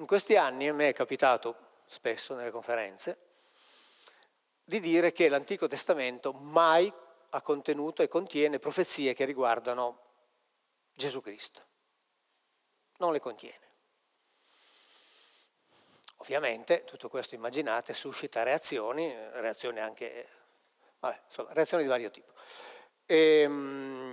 In questi anni a me è capitato spesso nelle conferenze di dire che l'Antico Testamento mai ha contenuto e contiene profezie che riguardano Gesù Cristo. Non le contiene. Ovviamente tutto questo, immaginate, suscita reazioni, reazioni anche, vabbè, insomma, reazioni di vario tipo. E, ehm,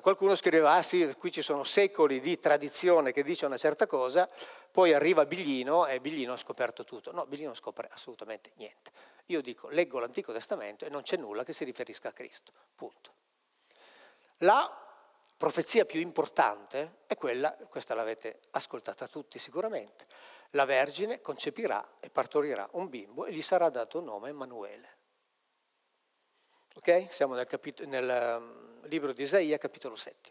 qualcuno scriveva, ah sì, qui ci sono secoli di tradizione che dice una certa cosa, poi arriva Biglino e Biglino ha scoperto tutto. No, Biglino scopre assolutamente niente. Io dico, leggo l'Antico Testamento e non c'è nulla che si riferisca a Cristo, punto. La profezia più importante è quella, questa l'avete ascoltata tutti sicuramente, la Vergine concepirà e partorirà un bimbo e gli sarà dato nome Emanuele. Okay? Siamo nel, nel ehm, libro di Isaia, capitolo 7.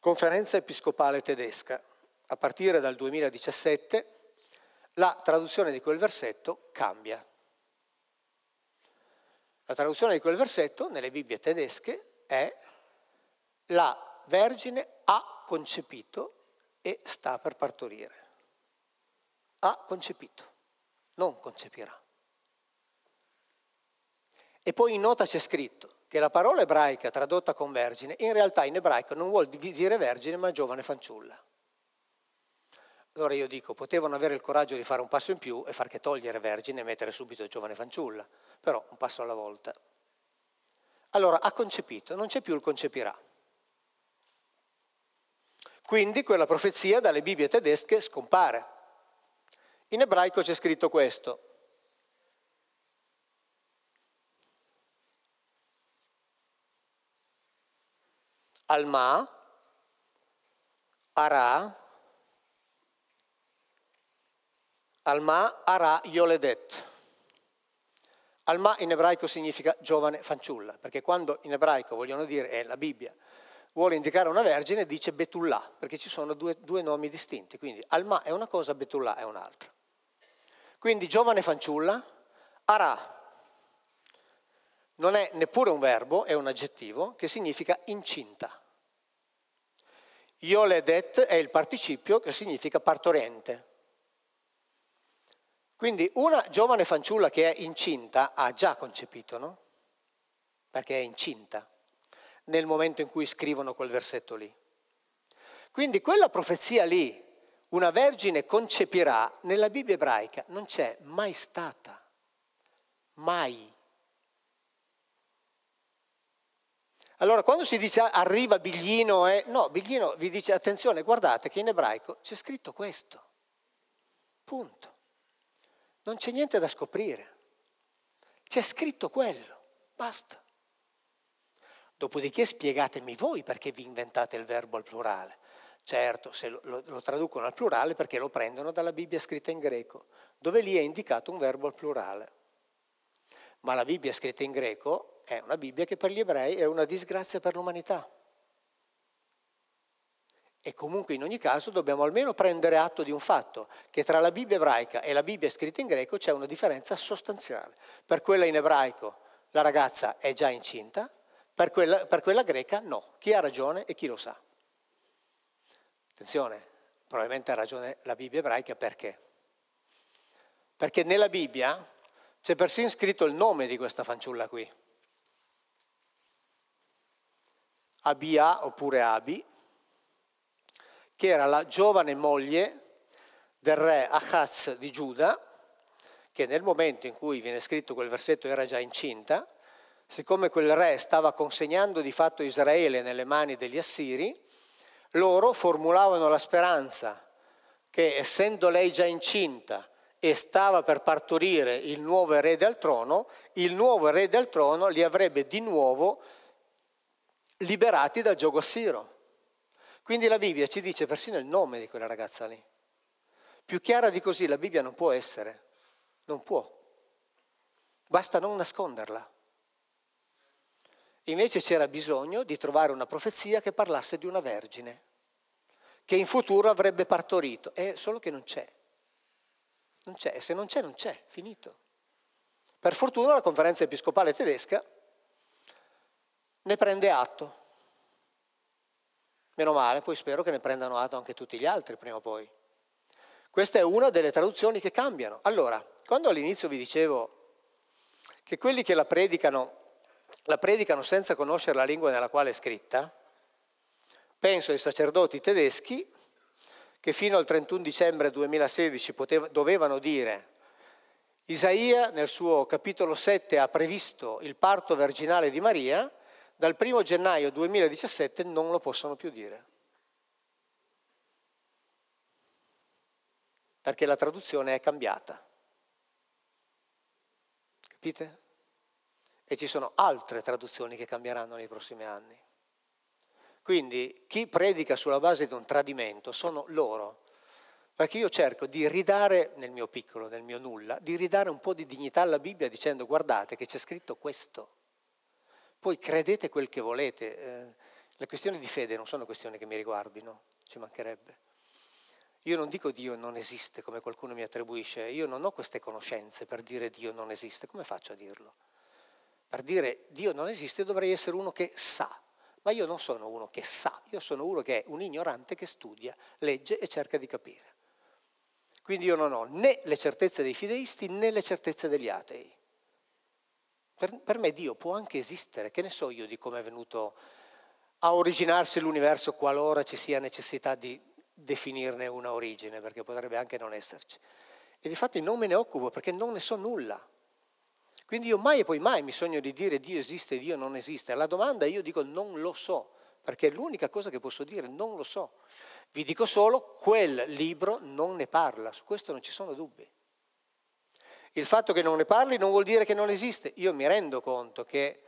Conferenza episcopale tedesca. A partire dal 2017 la traduzione di quel versetto cambia. La traduzione di quel versetto nelle Bibbie tedesche è la Vergine ha concepito e sta per partorire. Ha concepito non concepirà. E poi in nota c'è scritto che la parola ebraica tradotta con vergine in realtà in ebraico non vuol dire vergine ma giovane fanciulla. Allora io dico, potevano avere il coraggio di fare un passo in più e far che togliere vergine e mettere subito giovane fanciulla, però un passo alla volta. Allora ha concepito, non c'è più il concepirà. Quindi quella profezia dalle Bibbie tedesche scompare. In ebraico c'è scritto questo. Alma, Ara, Alma, Ara, Yoledet. Alma in ebraico significa giovane fanciulla, perché quando in ebraico vogliono dire, è eh, la Bibbia, vuole indicare una vergine, dice Betullà, perché ci sono due, due nomi distinti. Quindi Alma è una cosa, Betullà è un'altra. Quindi giovane fanciulla, ara, non è neppure un verbo, è un aggettivo che significa incinta. Ioledet è il participio che significa partorente. Quindi una giovane fanciulla che è incinta ha già concepito, no? Perché è incinta nel momento in cui scrivono quel versetto lì. Quindi quella profezia lì una vergine concepirà, nella Bibbia ebraica non c'è mai stata, mai. Allora quando si dice arriva Biglino, eh, no, Biglino vi dice attenzione, guardate che in ebraico c'è scritto questo, punto. Non c'è niente da scoprire, c'è scritto quello, basta. Dopodiché spiegatemi voi perché vi inventate il verbo al plurale certo, se lo, lo, traducono al plurale perché lo prendono dalla Bibbia scritta in greco, dove lì è indicato un verbo al plurale. Ma la Bibbia scritta in greco è una Bibbia che per gli ebrei è una disgrazia per l'umanità. E comunque in ogni caso dobbiamo almeno prendere atto di un fatto, che tra la Bibbia ebraica e la Bibbia scritta in greco c'è una differenza sostanziale. Per quella in ebraico la ragazza è già incinta, per quella, per quella greca no. Chi ha ragione e chi lo sa. Attenzione, probabilmente ha ragione la Bibbia ebraica perché? Perché nella Bibbia c'è persino scritto il nome di questa fanciulla qui. Abia oppure Abi, che era la giovane moglie del re Ahaz di Giuda, che nel momento in cui viene scritto quel versetto era già incinta, siccome quel re stava consegnando di fatto Israele nelle mani degli Assiri, loro formulavano la speranza che essendo lei già incinta e stava per partorire il nuovo erede al trono, il nuovo erede al trono li avrebbe di nuovo liberati dal gioco assiro. Quindi la Bibbia ci dice persino il nome di quella ragazza lì. Più chiara di così la Bibbia non può essere, non può. Basta non nasconderla. Invece c'era bisogno di trovare una profezia che parlasse di una vergine, che in futuro avrebbe partorito, è solo che non c'è. Non c'è, e se non c'è, non c'è, finito. Per fortuna la conferenza episcopale tedesca ne prende atto. Meno male, poi spero che ne prendano atto anche tutti gli altri prima o poi. Questa è una delle traduzioni che cambiano. Allora, quando all'inizio vi dicevo che quelli che la predicano la predicano senza conoscere la lingua nella quale è scritta, penso ai sacerdoti tedeschi che fino al 31 dicembre 2016 poteva, dovevano dire Isaia nel suo capitolo 7 ha previsto il parto virginale di Maria, dal 1 gennaio 2017 non lo possono più dire. Perché la traduzione è cambiata. Capite? e ci sono altre traduzioni che cambieranno nei prossimi anni. Quindi chi predica sulla base di un tradimento sono loro, perché io cerco di ridare, nel mio piccolo, nel mio nulla, di ridare un po' di dignità alla Bibbia dicendo guardate che c'è scritto questo, poi credete quel che volete. Eh, le questioni di fede non sono questioni che mi riguardino, ci mancherebbe. Io non dico Dio non esiste come qualcuno mi attribuisce, io non ho queste conoscenze per dire Dio non esiste, come faccio a dirlo? Per dire Dio non esiste dovrei essere uno che sa, ma io non sono uno che sa, io sono uno che è un ignorante che studia, legge e cerca di capire. Quindi io non ho né le certezze dei fideisti né le certezze degli atei. Per, per me Dio può anche esistere, che ne so io di come è venuto a originarsi l'universo qualora ci sia necessità di definirne una origine, perché potrebbe anche non esserci. E di fatto non me ne occupo perché non ne so nulla. Quindi io mai e poi mai mi sogno di dire Dio esiste, Dio non esiste. Alla domanda io dico non lo so, perché è l'unica cosa che posso dire, non lo so. Vi dico solo, quel libro non ne parla, su questo non ci sono dubbi. Il fatto che non ne parli non vuol dire che non esiste. Io mi rendo conto che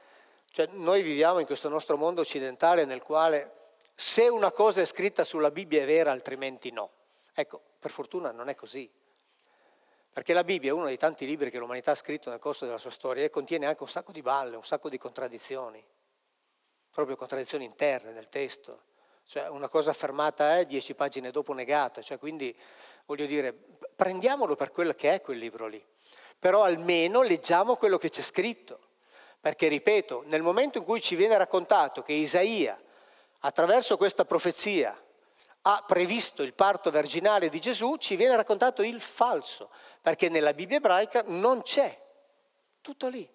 cioè, noi viviamo in questo nostro mondo occidentale nel quale se una cosa è scritta sulla Bibbia è vera, altrimenti no. Ecco, per fortuna non è così. Perché la Bibbia è uno dei tanti libri che l'umanità ha scritto nel corso della sua storia e contiene anche un sacco di balle, un sacco di contraddizioni, proprio contraddizioni interne nel testo. Cioè una cosa affermata è eh, dieci pagine dopo negata, cioè quindi voglio dire, prendiamolo per quello che è quel libro lì, però almeno leggiamo quello che c'è scritto. Perché, ripeto, nel momento in cui ci viene raccontato che Isaia, attraverso questa profezia, ha previsto il parto virginale di Gesù, ci viene raccontato il falso, perché nella Bibbia ebraica non c'è, tutto lì.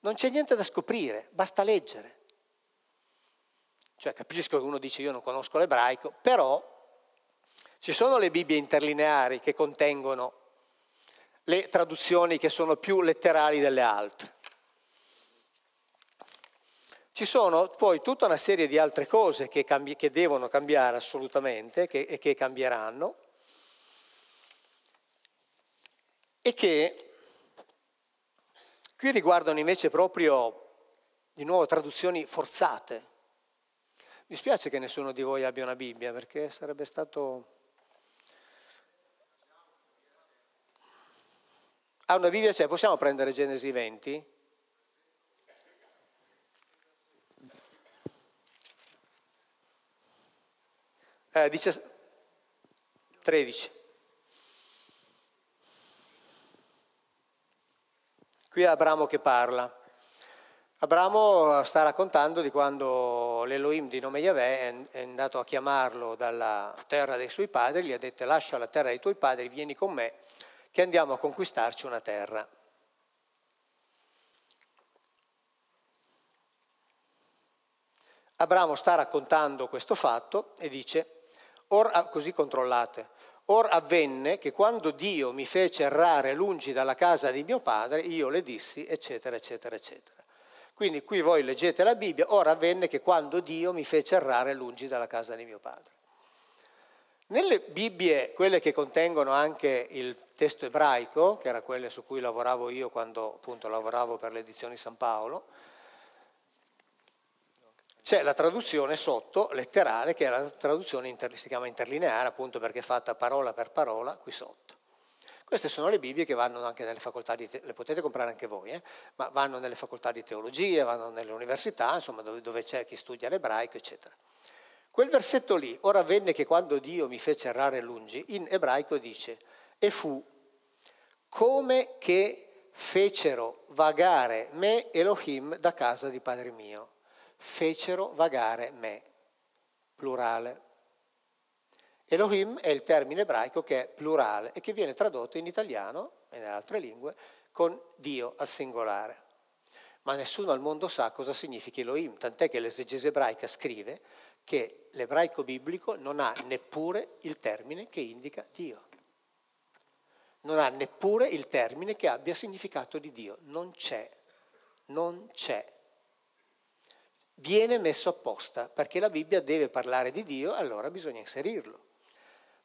Non c'è niente da scoprire, basta leggere. Cioè capisco che uno dice io non conosco l'ebraico, però ci sono le Bibbie interlineari che contengono le traduzioni che sono più letterali delle altre. Ci sono poi tutta una serie di altre cose che, cambi- che devono cambiare assolutamente che- e che cambieranno e che qui riguardano invece proprio di nuovo traduzioni forzate. Mi spiace che nessuno di voi abbia una Bibbia perché sarebbe stato... Ah, una Bibbia c'è, cioè, possiamo prendere Genesi 20? eh, 13. Qui è Abramo che parla. Abramo sta raccontando di quando l'Elohim di nome Yahweh è andato a chiamarlo dalla terra dei suoi padri, gli ha detto lascia la terra dei tuoi padri, vieni con me, che andiamo a conquistarci una terra. Abramo sta raccontando questo fatto e dice Or, ah, così controllate. Or avvenne che quando Dio mi fece errare lungi dalla casa di mio padre, io le dissi, eccetera, eccetera, eccetera. Quindi qui voi leggete la Bibbia, or avvenne che quando Dio mi fece errare lungi dalla casa di mio padre. Nelle Bibbie, quelle che contengono anche il testo ebraico, che era quelle su cui lavoravo io quando appunto lavoravo per le edizioni San Paolo, c'è la traduzione sotto, letterale, che è la traduzione inter, si chiama interlineare, appunto perché è fatta parola per parola qui sotto. Queste sono le Bibbie che vanno anche nelle facoltà di teologia, le potete comprare anche voi, eh? ma vanno nelle facoltà di teologia, vanno nelle università, insomma dove, dove c'è chi studia l'ebraico, eccetera. Quel versetto lì, ora avvenne che quando Dio mi fece errare lungi, in ebraico dice, e fu come che fecero vagare me Elohim da casa di padre mio fecero vagare me, plurale. Elohim è il termine ebraico che è plurale e che viene tradotto in italiano e nelle altre lingue con Dio al singolare. Ma nessuno al mondo sa cosa significa Elohim, tant'è che l'esegese ebraica scrive che l'ebraico biblico non ha neppure il termine che indica Dio. Non ha neppure il termine che abbia significato di Dio. Non c'è. Non c'è viene messo apposta, perché la Bibbia deve parlare di Dio, allora bisogna inserirlo.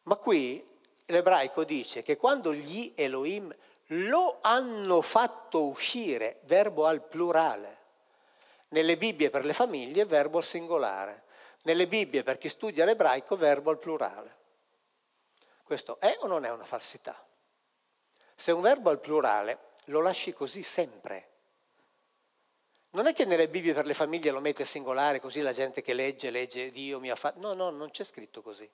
Ma qui l'ebraico dice che quando gli Elohim lo hanno fatto uscire, verbo al plurale, nelle Bibbie per le famiglie, verbo al singolare, nelle Bibbie per chi studia l'ebraico, verbo al plurale. Questo è o non è una falsità? Se un verbo al plurale lo lasci così sempre, non è che nelle Bibbie per le famiglie lo mette singolare, così la gente che legge, legge Dio mi ha fatto. No, no, non c'è scritto così.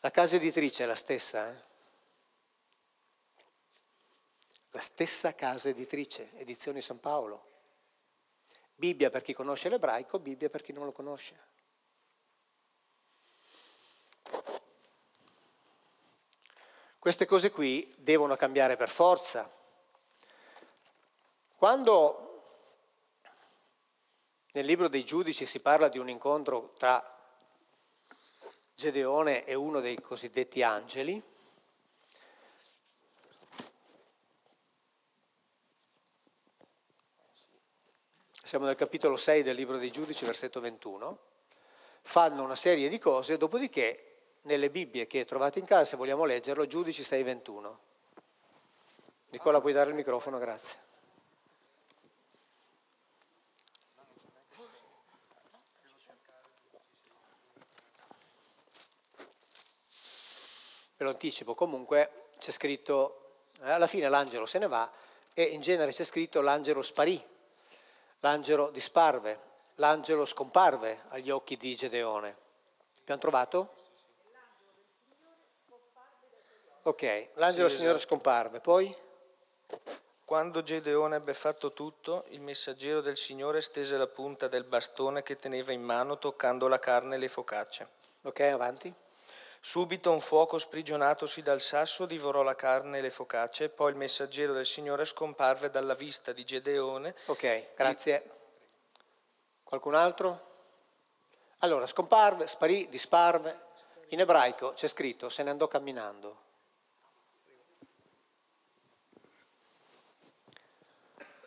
La casa editrice è la stessa, eh? La stessa casa editrice, Edizioni San Paolo. Bibbia per chi conosce l'ebraico, Bibbia per chi non lo conosce. Queste cose qui devono cambiare per forza, quando nel libro dei giudici si parla di un incontro tra Gedeone e uno dei cosiddetti angeli. Siamo nel capitolo 6 del libro dei giudici, versetto 21. Fanno una serie di cose, dopodiché nelle Bibbie che trovate in casa, se vogliamo leggerlo, giudici 6, 21. Nicola, puoi dare il microfono, grazie. ve lo anticipo, comunque c'è scritto, eh, alla fine l'angelo se ne va e in genere c'è scritto l'angelo sparì, l'angelo disparve, l'angelo scomparve agli occhi di Gedeone. Abbiamo trovato? Ok, l'angelo sì, Signore esatto. scomparve, poi? Quando Gedeone ebbe fatto tutto, il messaggero del Signore stese la punta del bastone che teneva in mano toccando la carne e le focacce. Ok, avanti. Subito un fuoco sprigionatosi dal sasso divorò la carne e le focacce, poi il messaggero del Signore scomparve dalla vista di Gedeone. Ok, grazie. Qualcun altro? Allora, scomparve, sparì, disparve. In ebraico c'è scritto se ne andò camminando.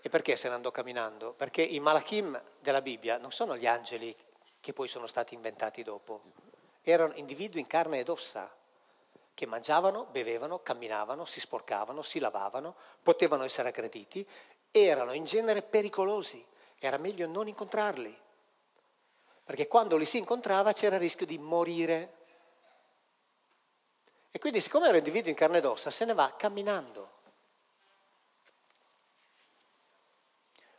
E perché se ne andò camminando? Perché i malachim della Bibbia non sono gli angeli che poi sono stati inventati dopo erano individui in carne ed ossa che mangiavano, bevevano, camminavano, si sporcavano, si lavavano, potevano essere aggrediti, erano in genere pericolosi, era meglio non incontrarli, perché quando li si incontrava c'era il rischio di morire. E quindi siccome era un individuo in carne ed ossa, se ne va camminando.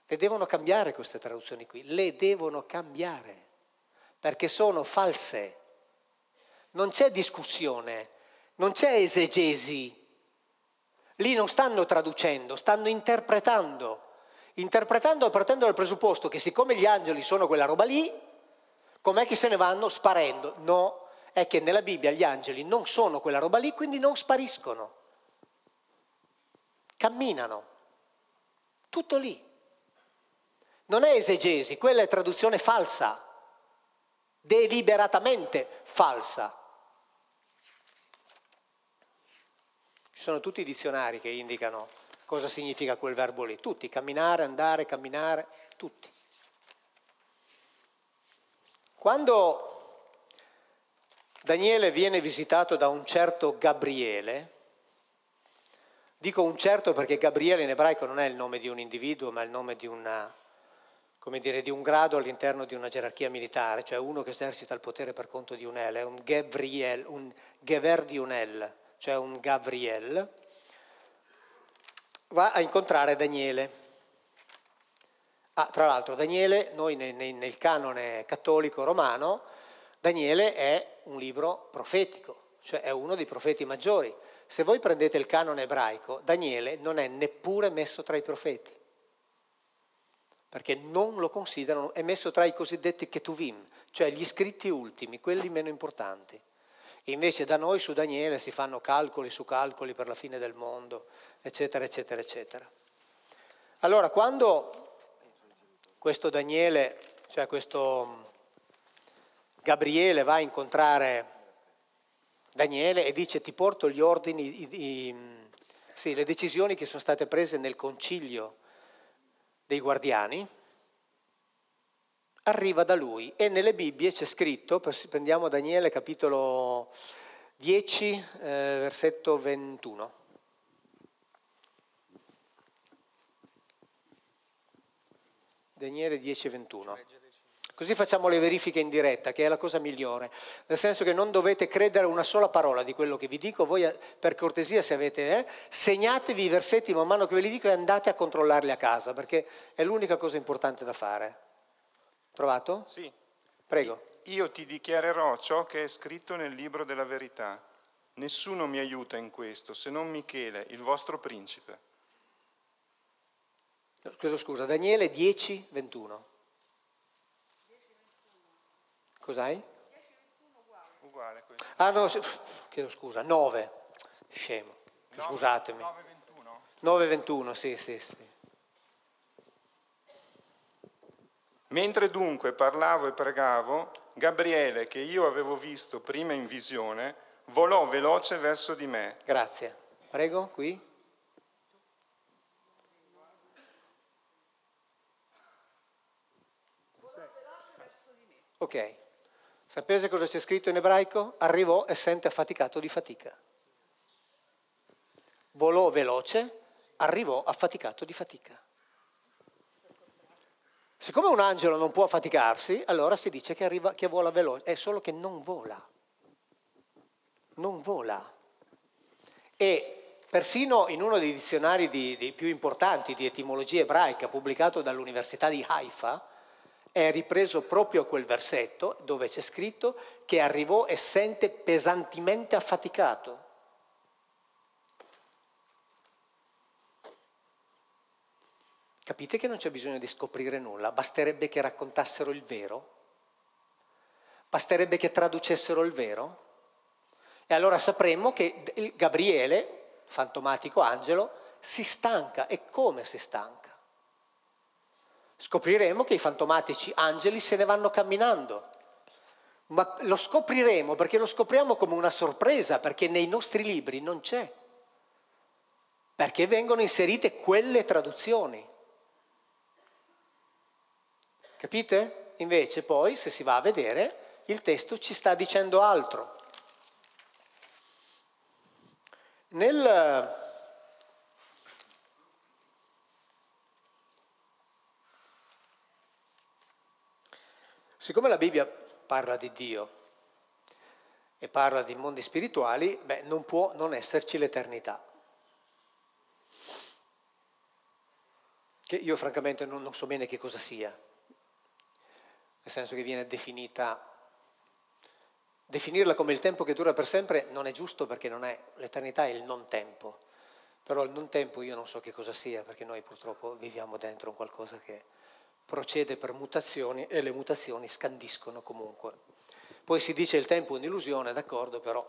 Le devono cambiare queste traduzioni qui, le devono cambiare, perché sono false non c'è discussione, non c'è esegesi. Lì non stanno traducendo, stanno interpretando. Interpretando partendo dal presupposto che siccome gli angeli sono quella roba lì, com'è che se ne vanno sparendo? No, è che nella Bibbia gli angeli non sono quella roba lì, quindi non spariscono. Camminano. Tutto lì. Non è esegesi, quella è traduzione falsa, deliberatamente falsa. Ci sono tutti i dizionari che indicano cosa significa quel verbo lì, tutti, camminare, andare, camminare, tutti. Quando Daniele viene visitato da un certo Gabriele, dico un certo perché Gabriele in ebraico non è il nome di un individuo, ma è il nome di, una, dire, di un grado all'interno di una gerarchia militare, cioè uno che esercita il potere per conto di un El, è un Gevriel, un Gever di un cioè un Gabriel, va a incontrare Daniele. Ah, tra l'altro Daniele, noi nel canone cattolico romano, Daniele è un libro profetico, cioè è uno dei profeti maggiori. Se voi prendete il canone ebraico, Daniele non è neppure messo tra i profeti, perché non lo considerano, è messo tra i cosiddetti ketuvim, cioè gli scritti ultimi, quelli meno importanti. Invece da noi su Daniele si fanno calcoli su calcoli per la fine del mondo, eccetera, eccetera, eccetera. Allora, quando questo Daniele, cioè questo Gabriele va a incontrare Daniele e dice ti porto gli ordini, i, i, sì, le decisioni che sono state prese nel concilio dei guardiani, arriva da lui e nelle Bibbie c'è scritto, prendiamo Daniele capitolo 10, eh, versetto 21. Daniele 10, 21. Così facciamo le verifiche in diretta, che è la cosa migliore, nel senso che non dovete credere una sola parola di quello che vi dico, voi per cortesia se avete, eh, segnatevi i versetti man mano che ve li dico e andate a controllarli a casa, perché è l'unica cosa importante da fare. Trovato? Sì. Prego. Io ti dichiarerò ciò che è scritto nel libro della verità. Nessuno mi aiuta in questo se non Michele, il vostro principe. Chiedo scusa Daniele 10, 21. Cos'hai? Uguale questo. Ah no, se, chiedo scusa, 9. Scemo. Scusatemi. 9, 21. 9, 21, sì, sì, sì. Mentre dunque parlavo e pregavo, Gabriele, che io avevo visto prima in visione, volò veloce verso di me. Grazie. Prego, qui. Ok. Sapete cosa c'è scritto in ebraico? Arrivò e sente affaticato di fatica. Volò veloce, arrivò affaticato di fatica. Siccome un angelo non può faticarsi, allora si dice che, arriva, che vola veloce, è solo che non vola. Non vola. E persino in uno dei dizionari di, di più importanti di etimologia ebraica pubblicato dall'Università di Haifa, è ripreso proprio quel versetto dove c'è scritto che arrivò sente pesantemente affaticato. Capite che non c'è bisogno di scoprire nulla, basterebbe che raccontassero il vero? Basterebbe che traducessero il vero? E allora sapremmo che Gabriele, fantomatico angelo, si stanca e come si stanca? Scopriremo che i fantomatici angeli se ne vanno camminando, ma lo scopriremo perché lo scopriamo come una sorpresa, perché nei nostri libri non c'è, perché vengono inserite quelle traduzioni. Capite? Invece poi, se si va a vedere, il testo ci sta dicendo altro. Nel, siccome la Bibbia parla di Dio e parla di mondi spirituali, beh, non può non esserci l'eternità. Che io francamente non, non so bene che cosa sia nel senso che viene definita... Definirla come il tempo che dura per sempre non è giusto perché non è, l'eternità è il non tempo, però il non tempo io non so che cosa sia perché noi purtroppo viviamo dentro un qualcosa che procede per mutazioni e le mutazioni scandiscono comunque. Poi si dice il tempo è un'illusione, d'accordo, però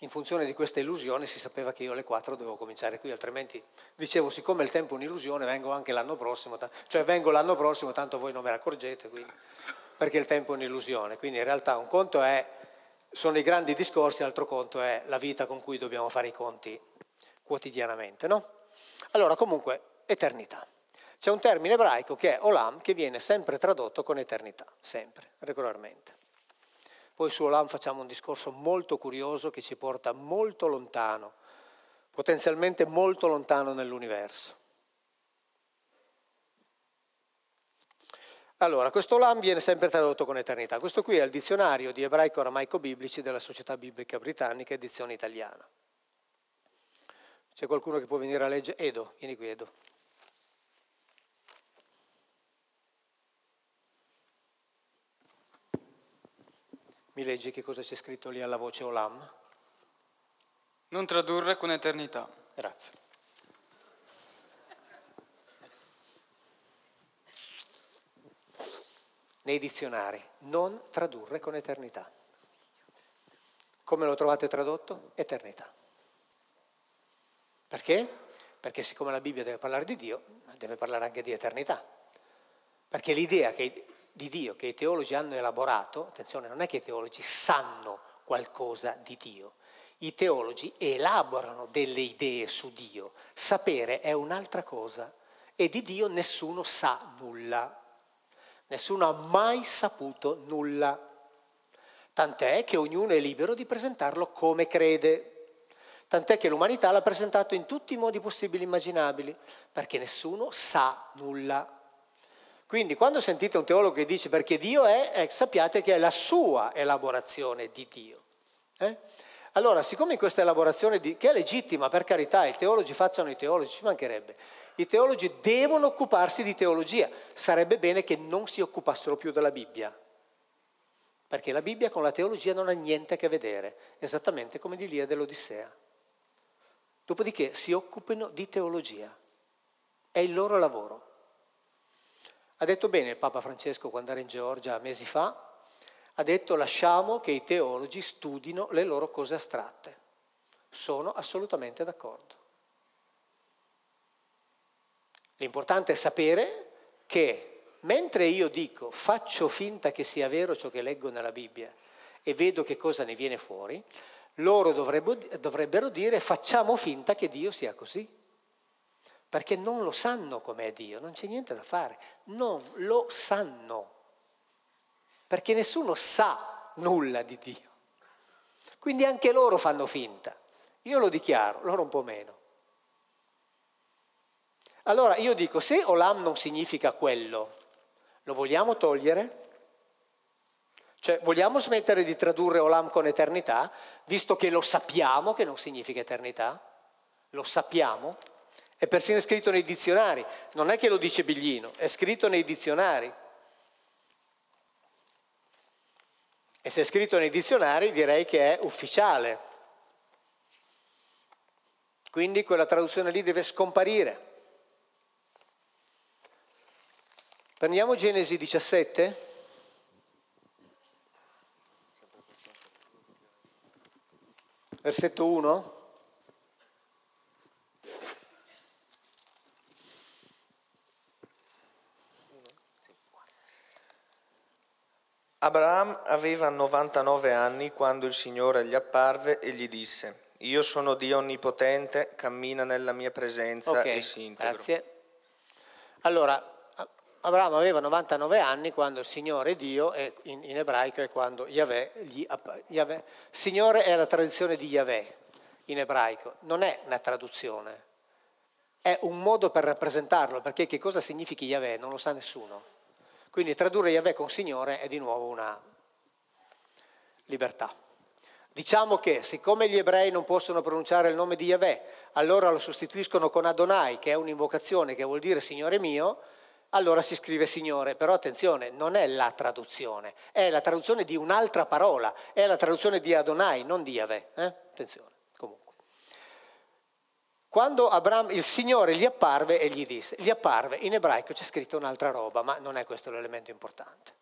in funzione di questa illusione si sapeva che io alle 4 dovevo cominciare qui, altrimenti dicevo siccome il tempo è un'illusione vengo anche l'anno prossimo, cioè vengo l'anno prossimo tanto voi non me ne accorgete, quindi, perché il tempo è un'illusione. Quindi in realtà un conto è, sono i grandi discorsi, l'altro conto è la vita con cui dobbiamo fare i conti quotidianamente. No? Allora comunque, eternità. C'è un termine ebraico che è olam che viene sempre tradotto con eternità, sempre, regolarmente. Poi su Olam facciamo un discorso molto curioso che ci porta molto lontano, potenzialmente molto lontano nell'universo. Allora, questo Olam viene sempre tradotto con eternità. Questo qui è il dizionario di ebraico aramaico biblici della Società Biblica Britannica, edizione italiana. C'è qualcuno che può venire a leggere? Edo, vieni qui Edo. Mi leggi che cosa c'è scritto lì alla voce Olam? Non tradurre con eternità. Grazie. Nei dizionari, non tradurre con eternità. Come lo trovate tradotto? Eternità. Perché? Perché siccome la Bibbia deve parlare di Dio, deve parlare anche di eternità. Perché l'idea che di Dio che i teologi hanno elaborato, attenzione, non è che i teologi sanno qualcosa di Dio, i teologi elaborano delle idee su Dio, sapere è un'altra cosa e di Dio nessuno sa nulla, nessuno ha mai saputo nulla, tant'è che ognuno è libero di presentarlo come crede. Tant'è che l'umanità l'ha presentato in tutti i modi possibili e immaginabili, perché nessuno sa nulla. Quindi quando sentite un teologo che dice perché Dio è, è eh, sappiate che è la sua elaborazione di Dio. Eh? Allora, siccome in questa elaborazione, di, che è legittima per carità, i teologi facciano i teologi, ci mancherebbe, i teologi devono occuparsi di teologia, sarebbe bene che non si occupassero più della Bibbia, perché la Bibbia con la teologia non ha niente a che vedere, esattamente come l'Iliade e l'Odissea. Dopodiché si occupino di teologia, è il loro lavoro. Ha detto bene il Papa Francesco quando era in Georgia mesi fa, ha detto lasciamo che i teologi studino le loro cose astratte. Sono assolutamente d'accordo. L'importante è sapere che mentre io dico faccio finta che sia vero ciò che leggo nella Bibbia e vedo che cosa ne viene fuori, loro dovrebbero dire facciamo finta che Dio sia così perché non lo sanno com'è Dio, non c'è niente da fare, non lo sanno, perché nessuno sa nulla di Dio. Quindi anche loro fanno finta. Io lo dichiaro, loro un po' meno. Allora io dico, se Olam non significa quello, lo vogliamo togliere? Cioè, vogliamo smettere di tradurre Olam con eternità, visto che lo sappiamo che non significa eternità? Lo sappiamo? È persino scritto nei dizionari, non è che lo dice Biglino, è scritto nei dizionari. E se è scritto nei dizionari direi che è ufficiale. Quindi quella traduzione lì deve scomparire. Prendiamo Genesi 17. Versetto 1. Abraham aveva 99 anni quando il Signore gli apparve e gli disse, io sono Dio Onnipotente, cammina nella mia presenza okay, e si integra. Grazie. Allora, Abramo aveva 99 anni quando il Signore Dio, in, in ebraico è quando Yahweh, gli, Yahweh, Signore è la tradizione di Yahweh in ebraico, non è una traduzione, è un modo per rappresentarlo, perché che cosa significhi Yahweh non lo sa nessuno. Quindi tradurre Yahweh con Signore è di nuovo una libertà. Diciamo che siccome gli ebrei non possono pronunciare il nome di Yahweh, allora lo sostituiscono con Adonai, che è un'invocazione che vuol dire Signore mio, allora si scrive Signore, però attenzione, non è la traduzione, è la traduzione di un'altra parola, è la traduzione di Adonai, non di Yahweh. Eh? Attenzione. Quando Abramo, il Signore gli apparve e gli disse, gli apparve, in ebraico c'è scritto un'altra roba, ma non è questo l'elemento importante.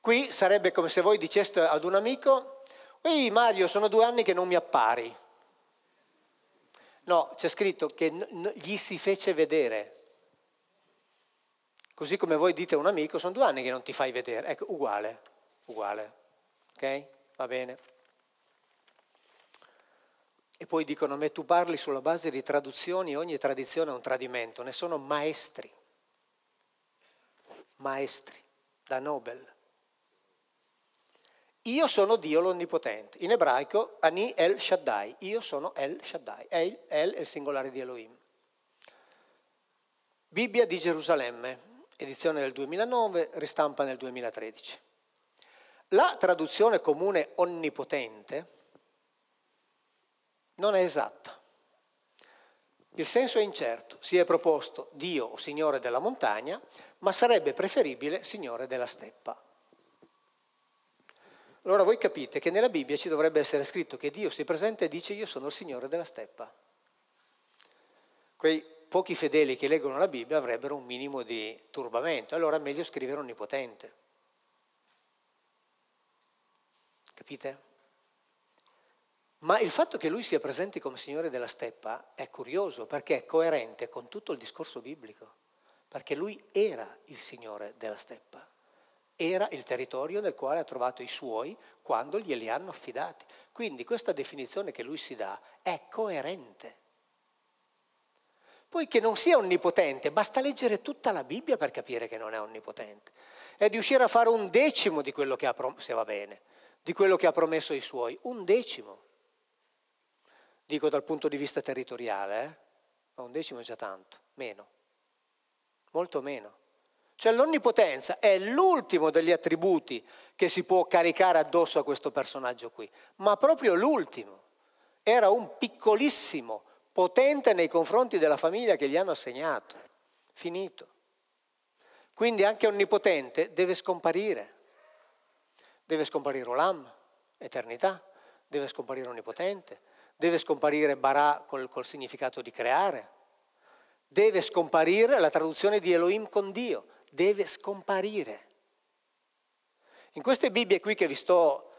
Qui sarebbe come se voi diceste ad un amico, ehi Mario, sono due anni che non mi appari. No, c'è scritto che gli si fece vedere. Così come voi dite a un amico, sono due anni che non ti fai vedere. Ecco, uguale, uguale. Ok? Va bene. E poi dicono, me tu parli sulla base di traduzioni, ogni tradizione è un tradimento, ne sono maestri, maestri, da Nobel. Io sono Dio l'Onnipotente, in ebraico Ani El Shaddai, io sono El Shaddai, El, el è il singolare di Elohim. Bibbia di Gerusalemme, edizione del 2009, ristampa nel 2013. La traduzione comune onnipotente non è esatta. Il senso è incerto, si è proposto Dio o Signore della montagna, ma sarebbe preferibile Signore della steppa. Allora voi capite che nella Bibbia ci dovrebbe essere scritto che Dio si presenta e dice io sono il Signore della steppa. Quei pochi fedeli che leggono la Bibbia avrebbero un minimo di turbamento, allora è meglio scrivere onnipotente. Capite? Ma il fatto che lui sia presente come Signore della Steppa è curioso perché è coerente con tutto il discorso biblico, perché lui era il Signore della Steppa, era il territorio nel quale ha trovato i suoi quando glieli hanno affidati. Quindi questa definizione che lui si dà è coerente. Poiché non sia onnipotente, basta leggere tutta la Bibbia per capire che non è onnipotente. È riuscire a fare un decimo di quello che ha, prom- bene, di quello che ha promesso ai suoi, un decimo dico dal punto di vista territoriale, eh? ma un decimo è già tanto, meno, molto meno. Cioè l'onnipotenza è l'ultimo degli attributi che si può caricare addosso a questo personaggio qui, ma proprio l'ultimo. Era un piccolissimo, potente nei confronti della famiglia che gli hanno assegnato. Finito. Quindi anche onnipotente deve scomparire. Deve scomparire Olam, eternità, deve scomparire onnipotente, Deve scomparire Barà col, col significato di creare. Deve scomparire la traduzione di Elohim con Dio. Deve scomparire. In queste Bibbie qui che vi sto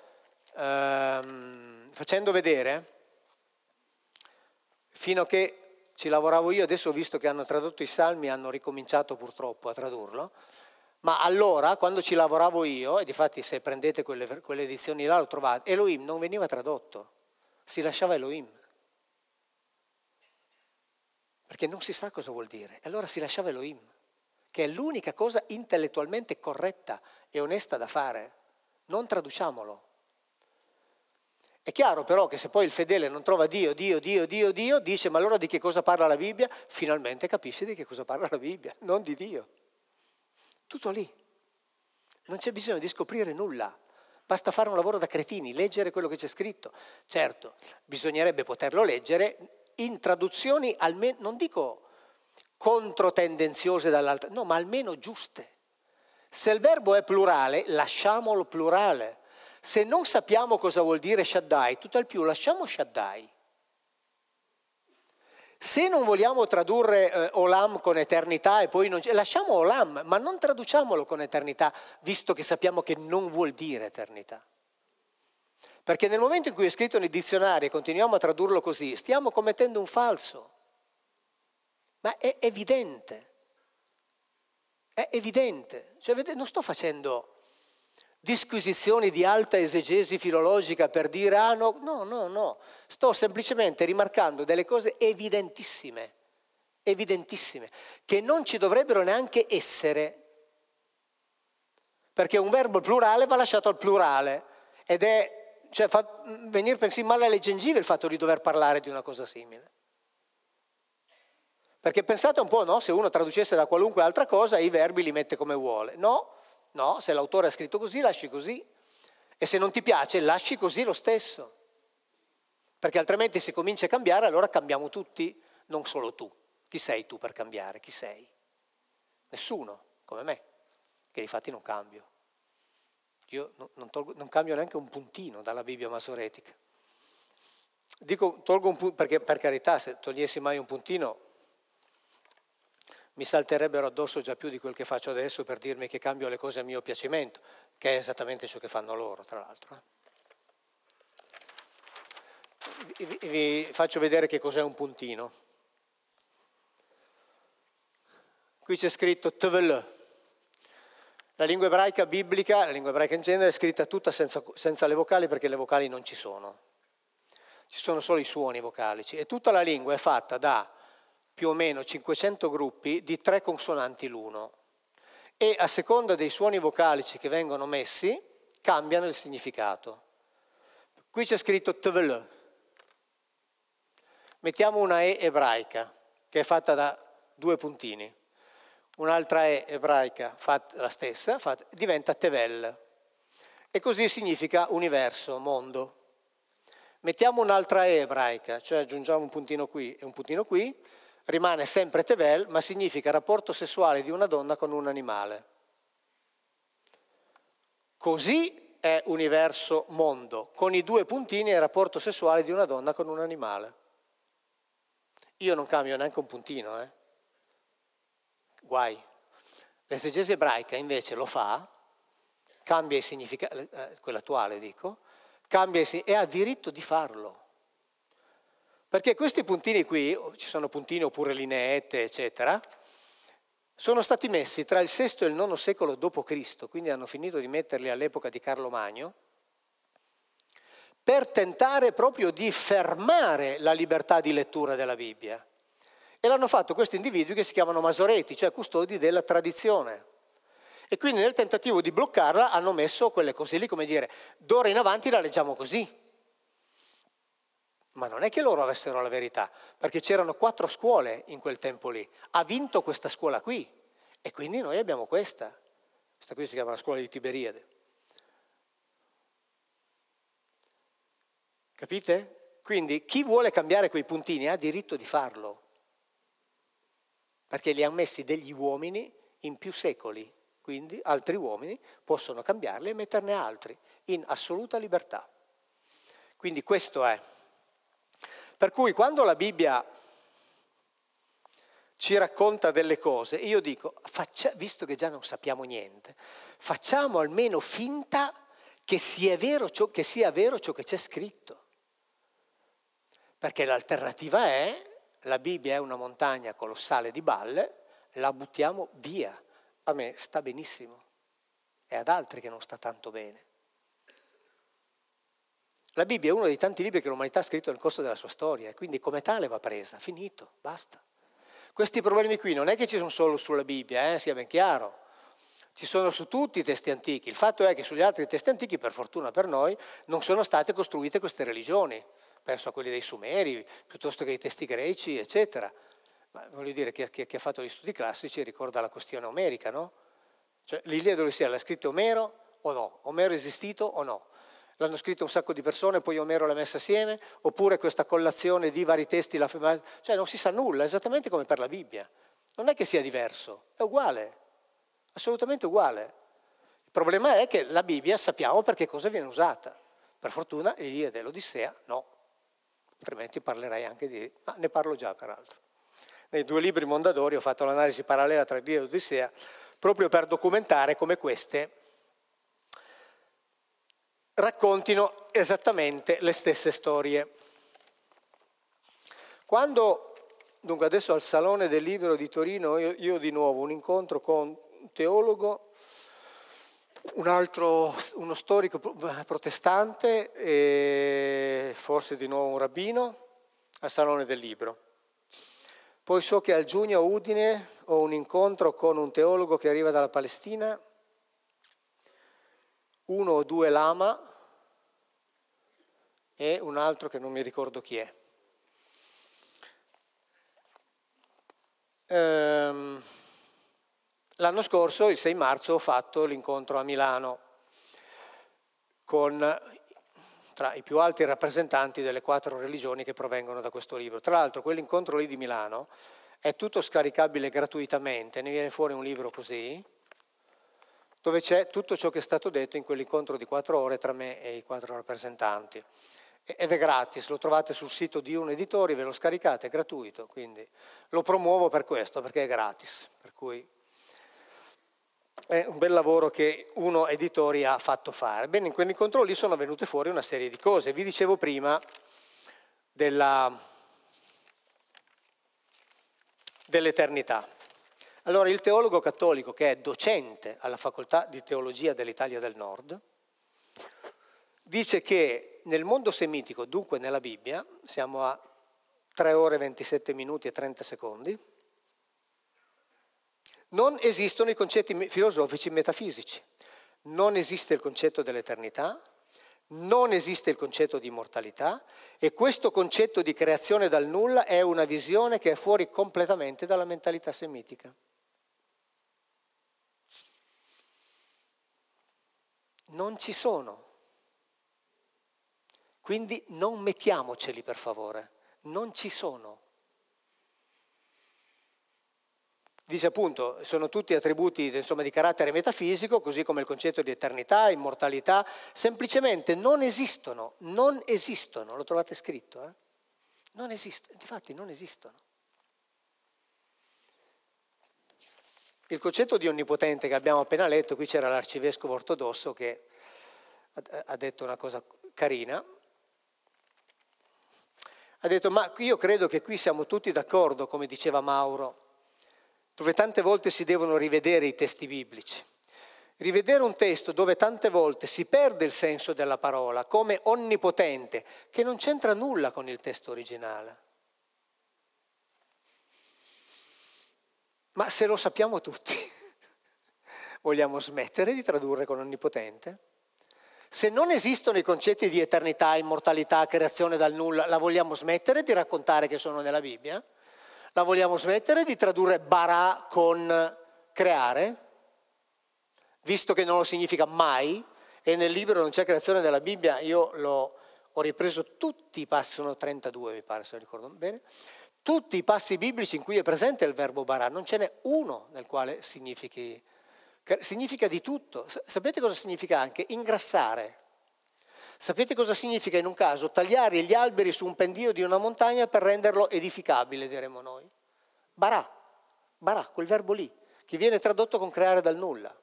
ehm, facendo vedere, fino a che ci lavoravo io, adesso ho visto che hanno tradotto i salmi, hanno ricominciato purtroppo a tradurlo, ma allora, quando ci lavoravo io, e di fatti se prendete quelle, quelle edizioni là lo trovate, Elohim non veniva tradotto si lasciava Elohim. Perché non si sa cosa vuol dire. Allora si lasciava Elohim, che è l'unica cosa intellettualmente corretta e onesta da fare. Non traduciamolo. È chiaro però che se poi il fedele non trova Dio, Dio, Dio, Dio, Dio, dice ma allora di che cosa parla la Bibbia? Finalmente capisce di che cosa parla la Bibbia, non di Dio. Tutto lì. Non c'è bisogno di scoprire nulla. Basta fare un lavoro da cretini, leggere quello che c'è scritto. Certo, bisognerebbe poterlo leggere in traduzioni, almeno, non dico controtendenziose dall'altra, no, ma almeno giuste. Se il verbo è plurale, lasciamolo plurale. Se non sappiamo cosa vuol dire Shaddai, tutt'al più lasciamo Shaddai. Se non vogliamo tradurre eh, Olam con eternità e poi non... lasciamo Olam, ma non traduciamolo con eternità, visto che sappiamo che non vuol dire eternità. Perché nel momento in cui è scritto nei dizionari e continuiamo a tradurlo così, stiamo commettendo un falso. Ma è evidente. È evidente. Cioè, non sto facendo disquisizioni di alta esegesi filologica per dire ah no, no, no, no, sto semplicemente rimarcando delle cose evidentissime, evidentissime, che non ci dovrebbero neanche essere, perché un verbo plurale va lasciato al plurale ed è, cioè fa venire persino male alle gengive il fatto di dover parlare di una cosa simile. Perché pensate un po', no? Se uno traducesse da qualunque altra cosa, i verbi li mette come vuole. No, No, se l'autore ha scritto così, lasci così. E se non ti piace, lasci così lo stesso. Perché altrimenti se cominci a cambiare, allora cambiamo tutti, non solo tu. Chi sei tu per cambiare? Chi sei? Nessuno, come me, che di fatti non cambio. Io non, tolgo, non cambio neanche un puntino dalla Bibbia masoretica. Dico, tolgo un punto, perché per carità, se togliessi mai un puntino mi salterebbero addosso già più di quel che faccio adesso per dirmi che cambio le cose a mio piacimento, che è esattamente ciò che fanno loro, tra l'altro. Eh. Vi, faccio vedere che cos'è un puntino. Qui c'è scritto TVL. La lingua ebraica biblica, la lingua ebraica in genere, è scritta tutta senza, senza le vocali perché le vocali non ci sono. Ci sono solo i suoni vocalici e tutta la lingua è fatta da più o meno 500 gruppi di tre consonanti l'uno e a seconda dei suoni vocalici che vengono messi cambiano il significato. Qui c'è scritto tvl. Mettiamo una E ebraica che è fatta da due puntini, un'altra E ebraica fatta la stessa, fatta, diventa tevel e così significa universo, mondo. Mettiamo un'altra E ebraica, cioè aggiungiamo un puntino qui e un puntino qui, rimane sempre tevel, ma significa rapporto sessuale di una donna con un animale. Così è universo mondo, con i due puntini è il rapporto sessuale di una donna con un animale. Io non cambio neanche un puntino, eh? Guai. L'esegesi ebraica invece lo fa, cambia il significato, eh, eh, quella attuale dico, cambia il, e ha diritto di farlo. Perché questi puntini qui, ci sono puntini oppure lineette, eccetera, sono stati messi tra il VI e il IX secolo d.C., quindi hanno finito di metterli all'epoca di Carlo Magno, per tentare proprio di fermare la libertà di lettura della Bibbia. E l'hanno fatto questi individui che si chiamano masoreti, cioè custodi della tradizione. E quindi nel tentativo di bloccarla hanno messo quelle cose lì, come dire, d'ora in avanti la leggiamo così ma non è che loro avessero la verità, perché c'erano quattro scuole in quel tempo lì. Ha vinto questa scuola qui e quindi noi abbiamo questa. Questa qui si chiama la scuola di Tiberiade. Capite? Quindi chi vuole cambiare quei puntini ha diritto di farlo, perché li ha messi degli uomini in più secoli, quindi altri uomini possono cambiarli e metterne altri in assoluta libertà. Quindi questo è. Per cui quando la Bibbia ci racconta delle cose, io dico, faccia, visto che già non sappiamo niente, facciamo almeno finta che sia vero ciò che, vero ciò che c'è scritto. Perché l'alternativa è, la Bibbia è una montagna colossale di balle, la buttiamo via. A me sta benissimo, è ad altri che non sta tanto bene. La Bibbia è uno dei tanti libri che l'umanità ha scritto nel corso della sua storia, e quindi come tale va presa, finito, basta. Questi problemi qui non è che ci sono solo sulla Bibbia, eh, sia ben chiaro, ci sono su tutti i testi antichi. Il fatto è che sugli altri testi antichi, per fortuna per noi, non sono state costruite queste religioni. Penso a quelli dei Sumeri, piuttosto che ai testi greci, eccetera. Ma voglio dire, chi, chi, chi ha fatto gli studi classici ricorda la questione omerica, no? Cioè, l'Iliade sia, l'ha scritto Omero o no? Omero è esistito o no? l'hanno scritto un sacco di persone, poi Omero l'ha messa assieme, oppure questa collazione di vari testi, cioè non si sa nulla, esattamente come per la Bibbia. Non è che sia diverso, è uguale, assolutamente uguale. Il problema è che la Bibbia sappiamo perché cosa viene usata. Per fortuna l'Iliade e l'Odissea no, altrimenti parlerei anche di... ma ne parlo già peraltro. Nei due libri Mondadori ho fatto l'analisi parallela tra l'Iliade e l'Odissea proprio per documentare come queste raccontino esattamente le stesse storie. Quando, dunque adesso al Salone del Libro di Torino, io, io di nuovo un incontro con un teologo, un altro, uno storico protestante, e forse di nuovo un rabbino, al Salone del Libro. Poi so che al giugno a Udine ho un incontro con un teologo che arriva dalla Palestina, uno o due lama, e un altro che non mi ricordo chi è. Ehm, l'anno scorso, il 6 marzo, ho fatto l'incontro a Milano con tra i più alti rappresentanti delle quattro religioni che provengono da questo libro. Tra l'altro quell'incontro lì di Milano è tutto scaricabile gratuitamente, ne viene fuori un libro così, dove c'è tutto ciò che è stato detto in quell'incontro di quattro ore tra me e i quattro rappresentanti ed è gratis, lo trovate sul sito di un editore, ve lo scaricate, è gratuito, quindi lo promuovo per questo, perché è gratis, per cui è un bel lavoro che uno editori ha fatto fare. Bene, in quell'incontro lì sono venute fuori una serie di cose, vi dicevo prima della, dell'eternità. Allora il teologo cattolico che è docente alla facoltà di teologia dell'Italia del Nord dice che nel mondo semitico, dunque nella Bibbia, siamo a 3 ore 27 minuti e 30 secondi, non esistono i concetti filosofici metafisici, non esiste il concetto dell'eternità, non esiste il concetto di immortalità e questo concetto di creazione dal nulla è una visione che è fuori completamente dalla mentalità semitica. Non ci sono quindi non mettiamoceli per favore, non ci sono. Dice appunto, sono tutti attributi insomma, di carattere metafisico, così come il concetto di eternità, immortalità, semplicemente non esistono, non esistono, lo trovate scritto, eh? non esistono, infatti non esistono. Il concetto di onnipotente che abbiamo appena letto, qui c'era l'arcivescovo ortodosso che ha detto una cosa carina, ha detto, ma io credo che qui siamo tutti d'accordo, come diceva Mauro, dove tante volte si devono rivedere i testi biblici. Rivedere un testo dove tante volte si perde il senso della parola come onnipotente, che non c'entra nulla con il testo originale. Ma se lo sappiamo tutti, vogliamo smettere di tradurre con onnipotente? Se non esistono i concetti di eternità, immortalità, creazione dal nulla, la vogliamo smettere di raccontare che sono nella Bibbia? La vogliamo smettere di tradurre bara con creare? Visto che non lo significa mai e nel libro non c'è creazione della Bibbia, io l'ho, ho ripreso tutti i passi, sono 32 mi pare se lo ricordo bene, tutti i passi biblici in cui è presente il verbo bara, non ce n'è uno nel quale significhi creare significa di tutto. Sapete cosa significa anche? Ingrassare. Sapete cosa significa in un caso? Tagliare gli alberi su un pendio di una montagna per renderlo edificabile, diremo noi. Barà, barà, quel verbo lì, che viene tradotto con creare dal nulla.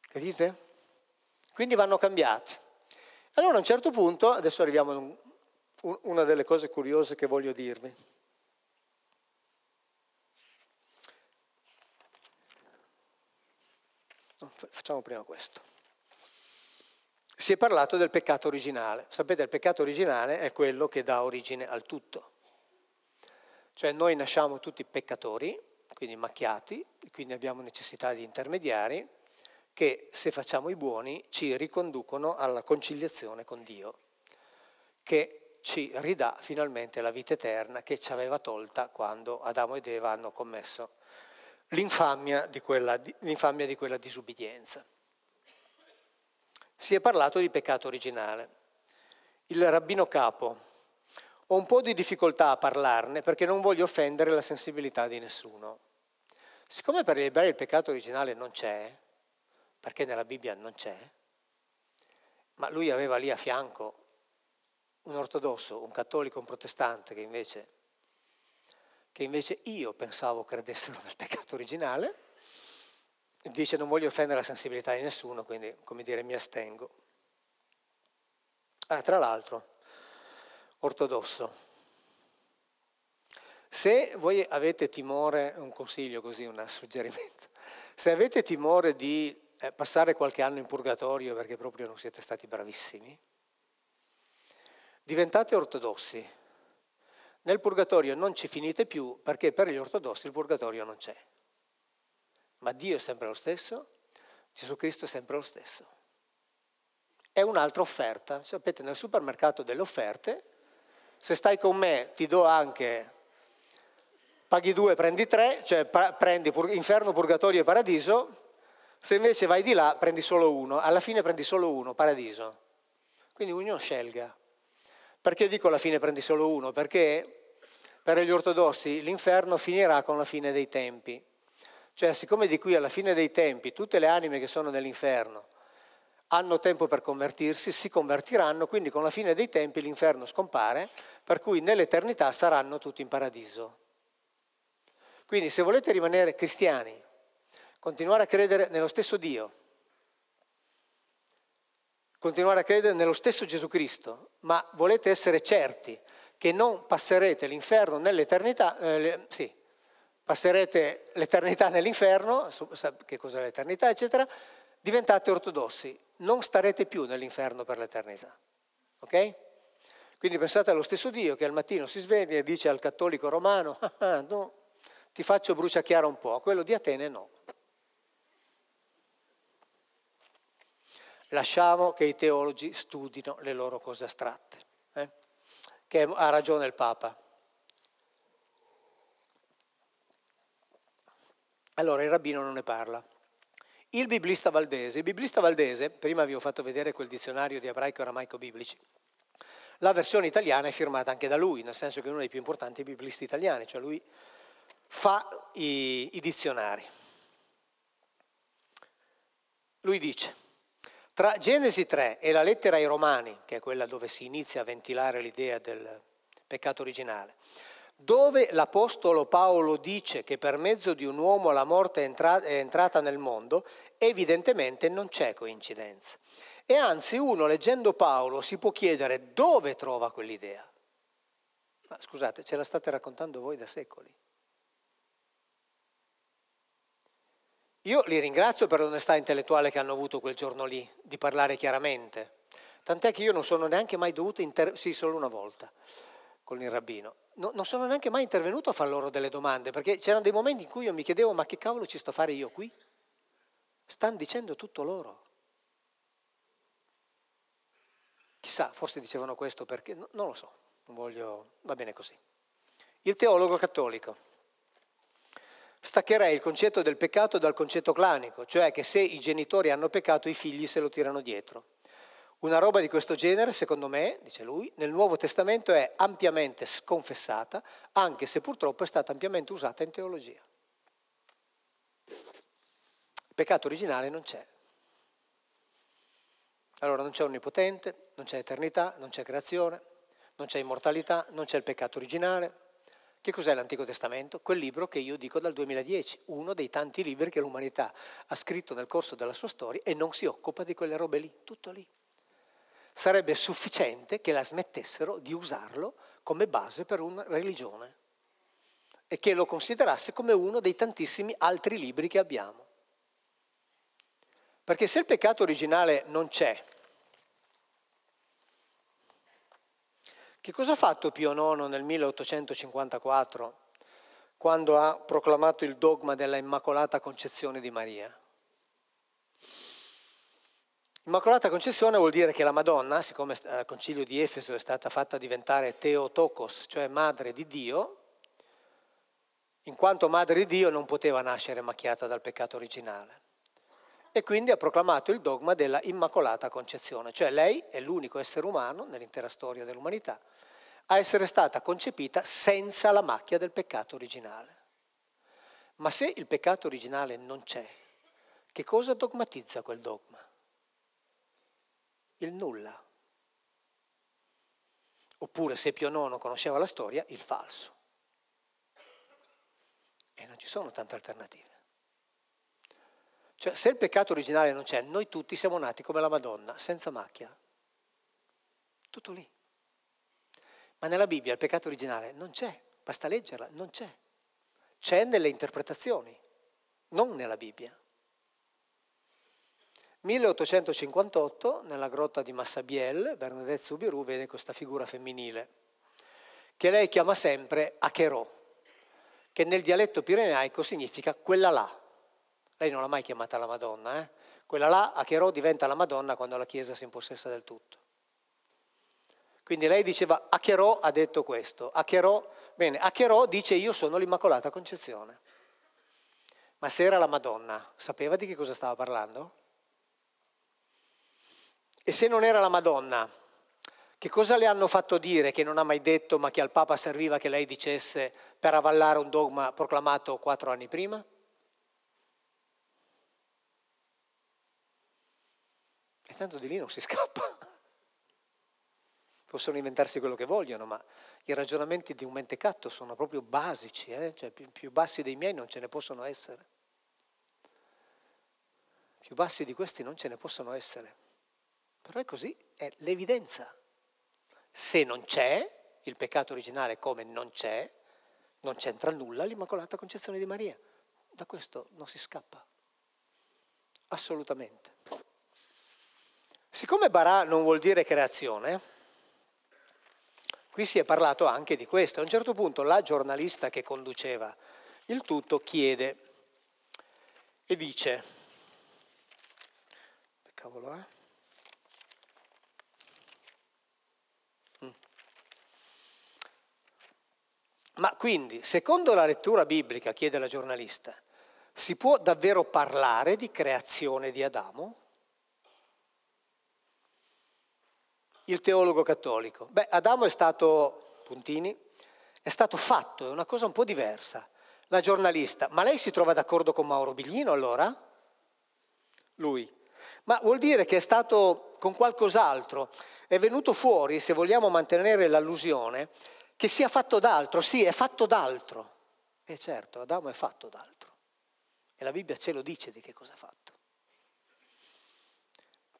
Capite? Quindi vanno cambiati. Allora a un certo punto, adesso arriviamo a una delle cose curiose che voglio dirvi. Facciamo prima questo. Si è parlato del peccato originale. Sapete, il peccato originale è quello che dà origine al tutto. Cioè noi nasciamo tutti peccatori, quindi macchiati, e quindi abbiamo necessità di intermediari che, se facciamo i buoni, ci riconducono alla conciliazione con Dio, che ci ridà finalmente la vita eterna che ci aveva tolta quando Adamo ed Eva hanno commesso l'infamia di, di quella disubbidienza. Si è parlato di peccato originale. Il rabbino capo, ho un po' di difficoltà a parlarne perché non voglio offendere la sensibilità di nessuno. Siccome per gli ebrei il peccato originale non c'è, perché nella Bibbia non c'è, ma lui aveva lì a fianco un ortodosso, un cattolico, un protestante che invece che invece io pensavo credessero nel peccato originale. Dice non voglio offendere la sensibilità di nessuno, quindi come dire mi astengo. Ah, tra l'altro, ortodosso. Se voi avete timore, un consiglio così, un suggerimento, se avete timore di eh, passare qualche anno in purgatorio perché proprio non siete stati bravissimi, diventate ortodossi, nel purgatorio non ci finite più perché per gli ortodossi il purgatorio non c'è. Ma Dio è sempre lo stesso, Gesù Cristo è sempre lo stesso. È un'altra offerta, sapete, nel supermercato delle offerte, se stai con me ti do anche, paghi due, prendi tre, cioè prendi inferno, purgatorio e paradiso, se invece vai di là prendi solo uno, alla fine prendi solo uno, paradiso. Quindi ognuno scelga. Perché dico alla fine prendi solo uno? Perché per gli ortodossi l'inferno finirà con la fine dei tempi. Cioè, siccome di qui alla fine dei tempi tutte le anime che sono nell'inferno hanno tempo per convertirsi, si convertiranno, quindi con la fine dei tempi l'inferno scompare, per cui nell'eternità saranno tutti in paradiso. Quindi se volete rimanere cristiani, continuare a credere nello stesso Dio, continuare a credere nello stesso Gesù Cristo, ma volete essere certi che non passerete l'inferno nell'eternità, eh, sì, passerete l'eternità nell'inferno, che cos'è l'eternità, eccetera, diventate ortodossi, non starete più nell'inferno per l'eternità. Ok? Quindi pensate allo stesso Dio che al mattino si sveglia e dice al cattolico romano, ah, ah no, ti faccio bruciacchiare un po', a quello di Atene no. Lasciamo che i teologi studino le loro cose astratte, eh? che ha ragione il Papa. Allora il rabbino non ne parla. Il biblista valdese, il biblista valdese, prima vi ho fatto vedere quel dizionario di ebraico e aramaico biblici, la versione italiana è firmata anche da lui, nel senso che è uno dei più importanti biblisti italiani, cioè lui fa i, i dizionari. Lui dice, tra Genesi 3 e la lettera ai Romani, che è quella dove si inizia a ventilare l'idea del peccato originale, dove l'Apostolo Paolo dice che per mezzo di un uomo la morte è, entrata nel mondo, evidentemente non c'è coincidenza. E anzi uno, leggendo Paolo, si può chiedere dove trova quell'idea. Ma scusate, ce la state raccontando voi da secoli. Io li ringrazio per l'onestà intellettuale che hanno avuto quel giorno lì, di parlare chiaramente. Tant'è che io non sono neanche mai dovuto, inter- sì solo una volta, con il rabbino, no, non sono neanche mai intervenuto a far loro delle domande, perché c'erano dei momenti in cui io mi chiedevo ma che cavolo ci sto a fare io qui? Stanno dicendo tutto loro. Chissà, forse dicevano questo perché, no, non lo so, non voglio, va bene così. Il teologo cattolico staccherei il concetto del peccato dal concetto clanico, cioè che se i genitori hanno peccato i figli se lo tirano dietro. Una roba di questo genere, secondo me, dice lui, nel Nuovo Testamento è ampiamente sconfessata, anche se purtroppo è stata ampiamente usata in teologia. Il peccato originale non c'è. Allora non c'è onnipotente, non c'è eternità, non c'è creazione, non c'è immortalità, non c'è il peccato originale, che cos'è l'Antico Testamento? Quel libro che io dico dal 2010, uno dei tanti libri che l'umanità ha scritto nel corso della sua storia e non si occupa di quelle robe lì, tutto lì. Sarebbe sufficiente che la smettessero di usarlo come base per una religione e che lo considerasse come uno dei tantissimi altri libri che abbiamo. Perché se il peccato originale non c'è, Che cosa ha fatto Pio IX nel 1854 quando ha proclamato il dogma della Immacolata Concezione di Maria? Immacolata Concezione vuol dire che la Madonna, siccome al eh, concilio di Efeso è stata fatta diventare Teotokos, cioè madre di Dio, in quanto madre di Dio non poteva nascere macchiata dal peccato originale. E quindi ha proclamato il dogma della Immacolata Concezione, cioè lei è l'unico essere umano nell'intera storia dell'umanità a essere stata concepita senza la macchia del peccato originale. Ma se il peccato originale non c'è, che cosa dogmatizza quel dogma? Il nulla. Oppure se Pio IX conosceva la storia, il falso. E non ci sono tante alternative. Cioè, se il peccato originale non c'è, noi tutti siamo nati come la Madonna, senza macchia. Tutto lì. Ma nella Bibbia il peccato originale non c'è, basta leggerla, non c'è. C'è nelle interpretazioni, non nella Bibbia. 1858, nella grotta di Massabielle, Bernadette Soubirou vede questa figura femminile, che lei chiama sempre Acherò, che nel dialetto pirenaico significa quella là. Lei non l'ha mai chiamata la Madonna, eh? Quella là, Acherò diventa la Madonna quando la Chiesa si impossessa del tutto. Quindi lei diceva Acherò ha detto questo, Acherò, bene, Acherò dice io sono l'Immacolata Concezione. Ma se era la Madonna, sapeva di che cosa stava parlando? E se non era la Madonna, che cosa le hanno fatto dire che non ha mai detto ma che al Papa serviva che lei dicesse per avallare un dogma proclamato quattro anni prima? E tanto di lì non si scappa possono inventarsi quello che vogliono, ma i ragionamenti di un mentecatto sono proprio basici, eh? cioè più, più bassi dei miei non ce ne possono essere. Più bassi di questi non ce ne possono essere. Però è così, è l'evidenza. Se non c'è, il peccato originale come non c'è, non c'entra nulla l'Immacolata Concezione di Maria. Da questo non si scappa, assolutamente. Siccome Barà non vuol dire creazione, Qui si è parlato anche di questo. A un certo punto la giornalista che conduceva il tutto chiede e dice, cavolo è? Mm. Ma quindi, secondo la lettura biblica, chiede la giornalista, si può davvero parlare di creazione di Adamo? il teologo cattolico? Beh, Adamo è stato, puntini, è stato fatto, è una cosa un po' diversa. La giornalista, ma lei si trova d'accordo con Mauro Biglino allora? Lui. Ma vuol dire che è stato con qualcos'altro, è venuto fuori, se vogliamo mantenere l'allusione, che sia fatto d'altro, sì, è fatto d'altro. E certo, Adamo è fatto d'altro. E la Bibbia ce lo dice di che cosa ha fatto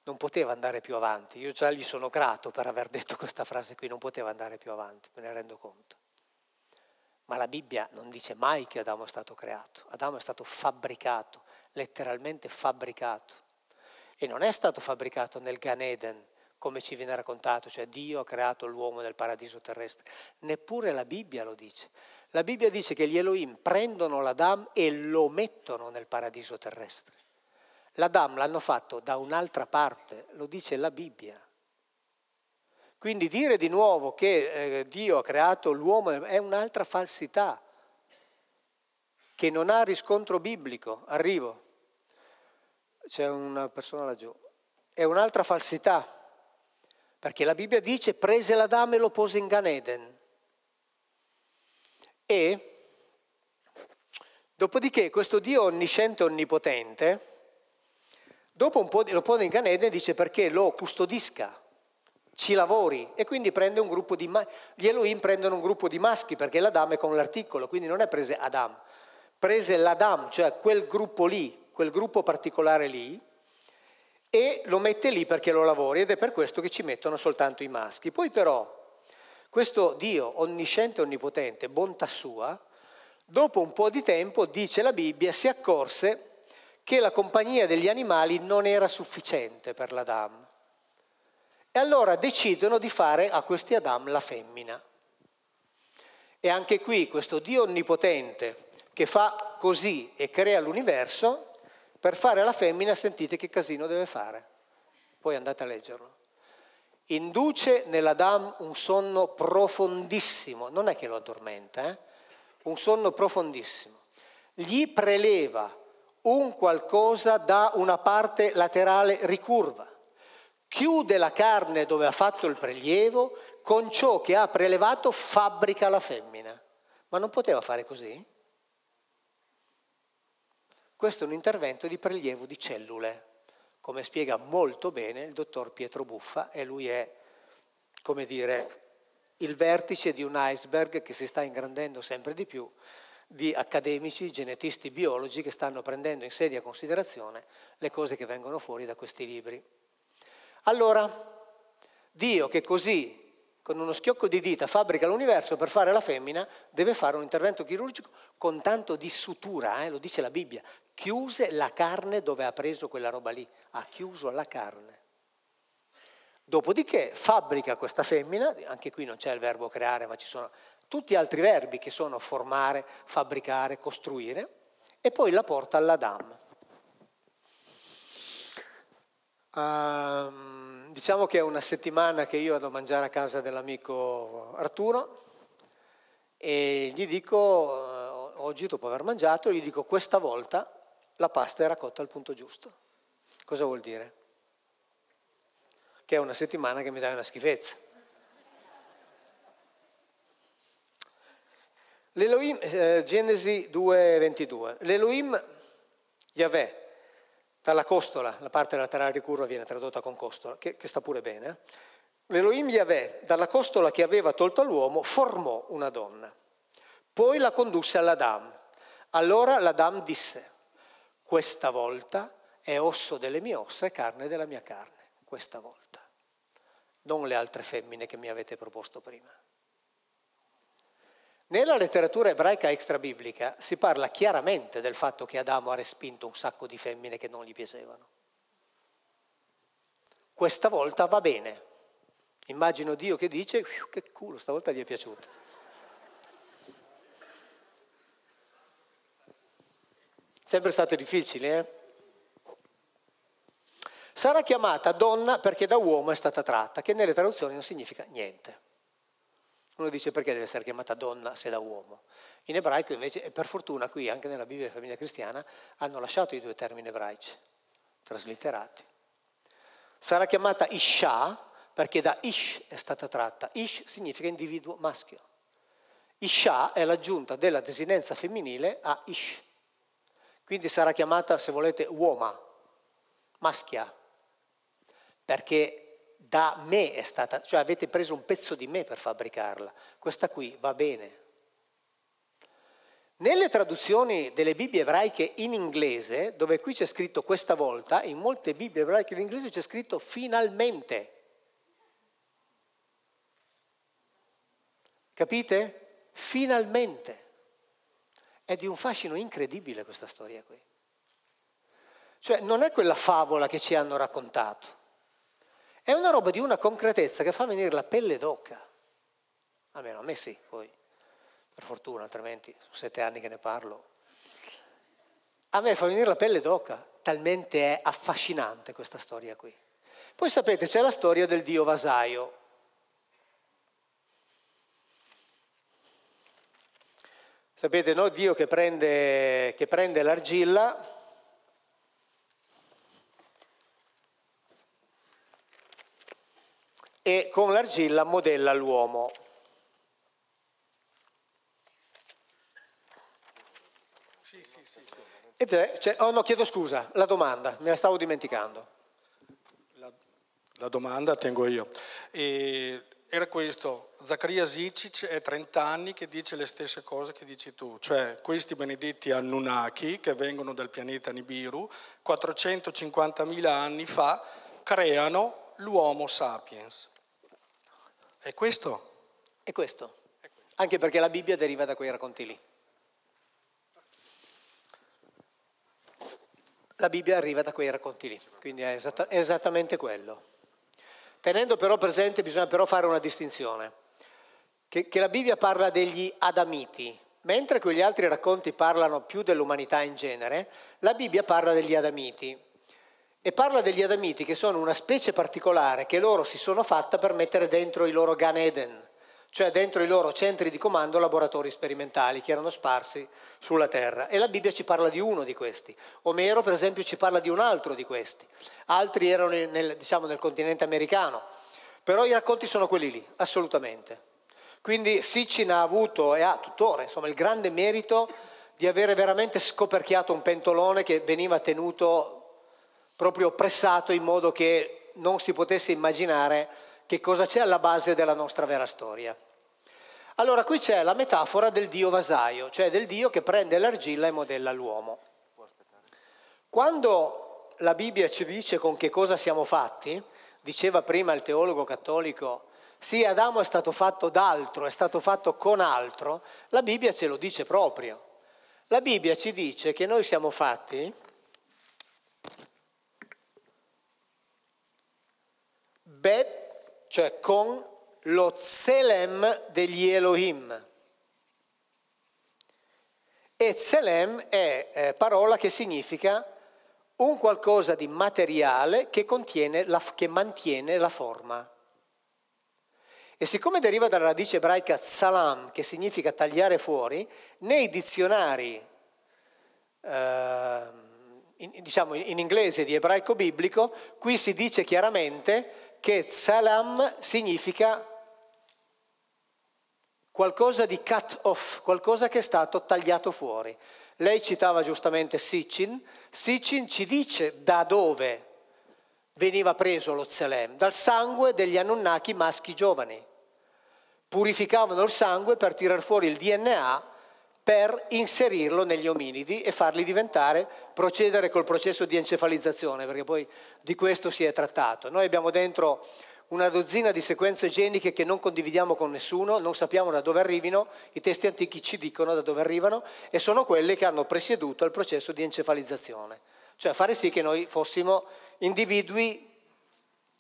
non poteva andare più avanti. Io già gli sono grato per aver detto questa frase qui, non poteva andare più avanti, me ne rendo conto. Ma la Bibbia non dice mai che Adamo è stato creato, Adamo è stato fabbricato, letteralmente fabbricato. E non è stato fabbricato nel Gan Eden, come ci viene raccontato, cioè Dio ha creato l'uomo nel paradiso terrestre. Neppure la Bibbia lo dice. La Bibbia dice che gli Elohim prendono l'Adam e lo mettono nel paradiso terrestre. La L'Adam l'hanno fatto da un'altra parte, lo dice la Bibbia. Quindi dire di nuovo che eh, Dio ha creato l'uomo è un'altra falsità che non ha riscontro biblico. Arrivo, c'è una persona laggiù. È un'altra falsità, perché la Bibbia dice prese la l'Adamo e lo pose in Ganeden. E dopodiché questo Dio onnisciente e onnipotente, Dopo un po' lo pone in Ganede e dice perché lo custodisca, ci lavori e quindi prende un gruppo di maschi. gli Elohim prendono un gruppo di maschi perché l'Adam è con l'articolo, quindi non è prese Adam, prese l'Adam, cioè quel gruppo lì, quel gruppo particolare lì e lo mette lì perché lo lavori ed è per questo che ci mettono soltanto i maschi. Poi però questo Dio onnisciente e onnipotente, bontà sua, dopo un po' di tempo, dice la Bibbia, si accorse che la compagnia degli animali non era sufficiente per l'Adam. E allora decidono di fare a questi Adam la femmina. E anche qui questo Dio onnipotente che fa così e crea l'universo, per fare la femmina sentite che casino deve fare. Poi andate a leggerlo. Induce nell'Adam un sonno profondissimo, non è che lo addormenta, eh? un sonno profondissimo. Gli preleva un qualcosa da una parte laterale ricurva, chiude la carne dove ha fatto il prelievo, con ciò che ha prelevato fabbrica la femmina. Ma non poteva fare così? Questo è un intervento di prelievo di cellule, come spiega molto bene il dottor Pietro Buffa e lui è, come dire, il vertice di un iceberg che si sta ingrandendo sempre di più di accademici, genetisti, biologi che stanno prendendo in seria considerazione le cose che vengono fuori da questi libri. Allora, Dio che così, con uno schiocco di dita, fabbrica l'universo per fare la femmina, deve fare un intervento chirurgico con tanto di sutura, eh, lo dice la Bibbia, chiuse la carne dove ha preso quella roba lì, ha chiuso la carne. Dopodiché fabbrica questa femmina, anche qui non c'è il verbo creare, ma ci sono tutti gli altri verbi che sono formare, fabbricare, costruire, e poi la porta all'Adam. Uh, diciamo che è una settimana che io vado a mangiare a casa dell'amico Arturo e gli dico, eh, oggi dopo aver mangiato, gli dico questa volta la pasta era cotta al punto giusto. Cosa vuol dire? Che è una settimana che mi dai una schifezza L'Elohim, eh, Genesi 2,22. L'Elohim, Yahweh, dalla costola, la parte laterale di curva viene tradotta con costola, che, che sta pure bene. Eh. L'Elohim Yahweh, dalla costola che aveva tolto all'uomo, formò una donna. Poi la condusse all'Adam. Allora l'Adam disse, questa volta è osso delle mie ossa e carne della mia carne, questa volta. Non le altre femmine che mi avete proposto prima. Nella letteratura ebraica extrabiblica si parla chiaramente del fatto che Adamo ha respinto un sacco di femmine che non gli piacevano. Questa volta va bene. Immagino Dio che dice, che culo, stavolta gli è piaciuto. Sempre stato difficile, eh? Sarà chiamata donna perché da uomo è stata tratta, che nelle traduzioni non significa niente. Uno dice perché deve essere chiamata donna se da uomo. In ebraico invece, e per fortuna qui anche nella Bibbia della famiglia cristiana, hanno lasciato i due termini ebraici, traslitterati. Sarà chiamata Isha perché da Ish è stata tratta. Ish significa individuo maschio. Isha è l'aggiunta della desinenza femminile a Ish. Quindi sarà chiamata, se volete, uoma, maschia, perché da me è stata, cioè avete preso un pezzo di me per fabbricarla, questa qui va bene. Nelle traduzioni delle Bibbie ebraiche in inglese, dove qui c'è scritto questa volta, in molte Bibbie ebraiche in inglese c'è scritto finalmente. Capite? Finalmente. È di un fascino incredibile questa storia qui. Cioè non è quella favola che ci hanno raccontato è una roba di una concretezza che fa venire la pelle d'occa. Almeno a me sì, poi, per fortuna, altrimenti sono sette anni che ne parlo. A me fa venire la pelle d'oca, talmente è affascinante questa storia qui. Poi sapete, c'è la storia del dio vasaio. Sapete, no? Dio che prende, che prende l'argilla e con l'argilla modella l'uomo. Sì, sì, sì, Ed è, cioè, oh no, chiedo scusa, la domanda, me la stavo dimenticando. La, la domanda tengo io. E era questo, Zaccaria Zicic è 30 anni che dice le stesse cose che dici tu, cioè questi benedetti Anunnaki che vengono dal pianeta Nibiru 450.000 anni fa creano l'uomo sapiens. È questo? È questo. Anche perché la Bibbia deriva da quei racconti lì. La Bibbia arriva da quei racconti lì, quindi è, è esattamente quello. Tenendo però presente, bisogna però fare una distinzione, che, che la Bibbia parla degli adamiti, mentre quegli altri racconti parlano più dell'umanità in genere, la Bibbia parla degli adamiti, e parla degli Adamiti che sono una specie particolare che loro si sono fatta per mettere dentro i loro Gan Eden, cioè dentro i loro centri di comando laboratori sperimentali che erano sparsi sulla Terra. E la Bibbia ci parla di uno di questi. Omero, per esempio, ci parla di un altro di questi. Altri erano nel, diciamo, nel continente americano. Però i racconti sono quelli lì, assolutamente. Quindi Sicin ha avuto e ha tuttora insomma, il grande merito di avere veramente scoperchiato un pentolone che veniva tenuto proprio pressato in modo che non si potesse immaginare che cosa c'è alla base della nostra vera storia. Allora qui c'è la metafora del Dio vasaio, cioè del Dio che prende l'argilla e modella l'uomo. Quando la Bibbia ci dice con che cosa siamo fatti, diceva prima il teologo cattolico, sì, Adamo è stato fatto d'altro, è stato fatto con altro, la Bibbia ce lo dice proprio. La Bibbia ci dice che noi siamo fatti Bet, cioè con lo Tselem degli Elohim. E Tselem è eh, parola che significa un qualcosa di materiale che, la, che mantiene la forma. E siccome deriva dalla radice ebraica salam, che significa tagliare fuori, nei dizionari, eh, in, diciamo in inglese di ebraico biblico, qui si dice chiaramente che salam significa qualcosa di cut off, qualcosa che è stato tagliato fuori. Lei citava giustamente Sicin, Sicin ci dice da dove veniva preso lo Tselem, dal sangue degli Anunnaki maschi giovani. Purificavano il sangue per tirar fuori il DNA per inserirlo negli ominidi e farli diventare, procedere col processo di encefalizzazione, perché poi di questo si è trattato. Noi abbiamo dentro una dozzina di sequenze geniche che non condividiamo con nessuno, non sappiamo da dove arrivino, i testi antichi ci dicono da dove arrivano e sono quelle che hanno presieduto al processo di encefalizzazione, cioè fare sì che noi fossimo individui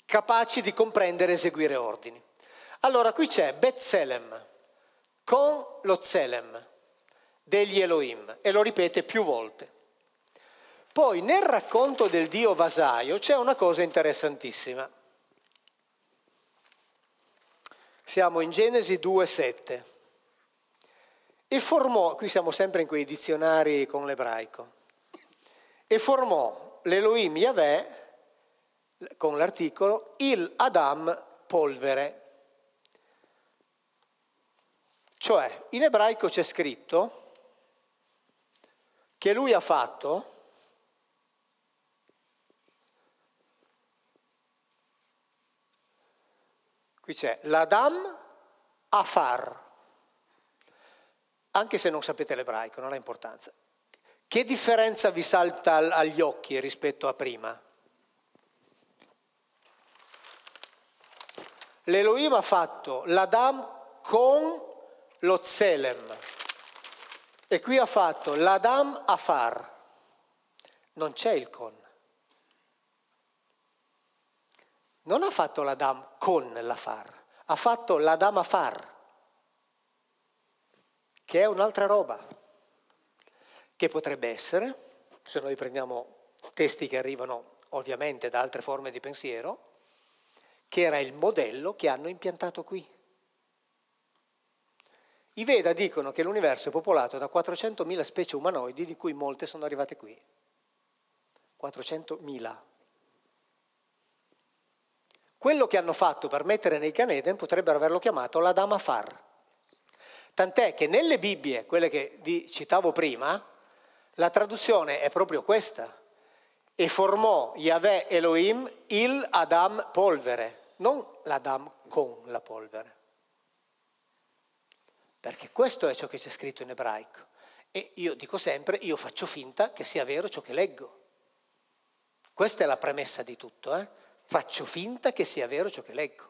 capaci di comprendere e eseguire ordini. Allora qui c'è Betzelem con lo Zelem degli Elohim e lo ripete più volte. Poi nel racconto del dio vasaio c'è una cosa interessantissima. Siamo in Genesi 2.7 e formò, qui siamo sempre in quei dizionari con l'ebraico, e formò l'Elohim Yahweh con l'articolo il Adam polvere. Cioè, in ebraico c'è scritto che lui ha fatto Qui c'è l'Adam Afar, anche se non sapete l'ebraico, non ha importanza. Che differenza vi salta agli occhi rispetto a prima? L'Elohim ha fatto l'Adam con lo Zelem. E qui ha fatto l'Adam Afar, non c'è il con. Non ha fatto l'Adam con l'Afar, ha fatto l'Adam Afar, che è un'altra roba, che potrebbe essere, se noi prendiamo testi che arrivano ovviamente da altre forme di pensiero, che era il modello che hanno impiantato qui. I Veda dicono che l'universo è popolato da 400.000 specie umanoidi, di cui molte sono arrivate qui. 400.000. Quello che hanno fatto per mettere nei Caneden potrebbero averlo chiamato la Dama Far. Tant'è che nelle Bibbie, quelle che vi citavo prima, la traduzione è proprio questa. E formò Yahweh Elohim il Adam polvere, non l'Adam con la polvere perché questo è ciò che c'è scritto in ebraico. E io dico sempre, io faccio finta che sia vero ciò che leggo. Questa è la premessa di tutto, eh? faccio finta che sia vero ciò che leggo,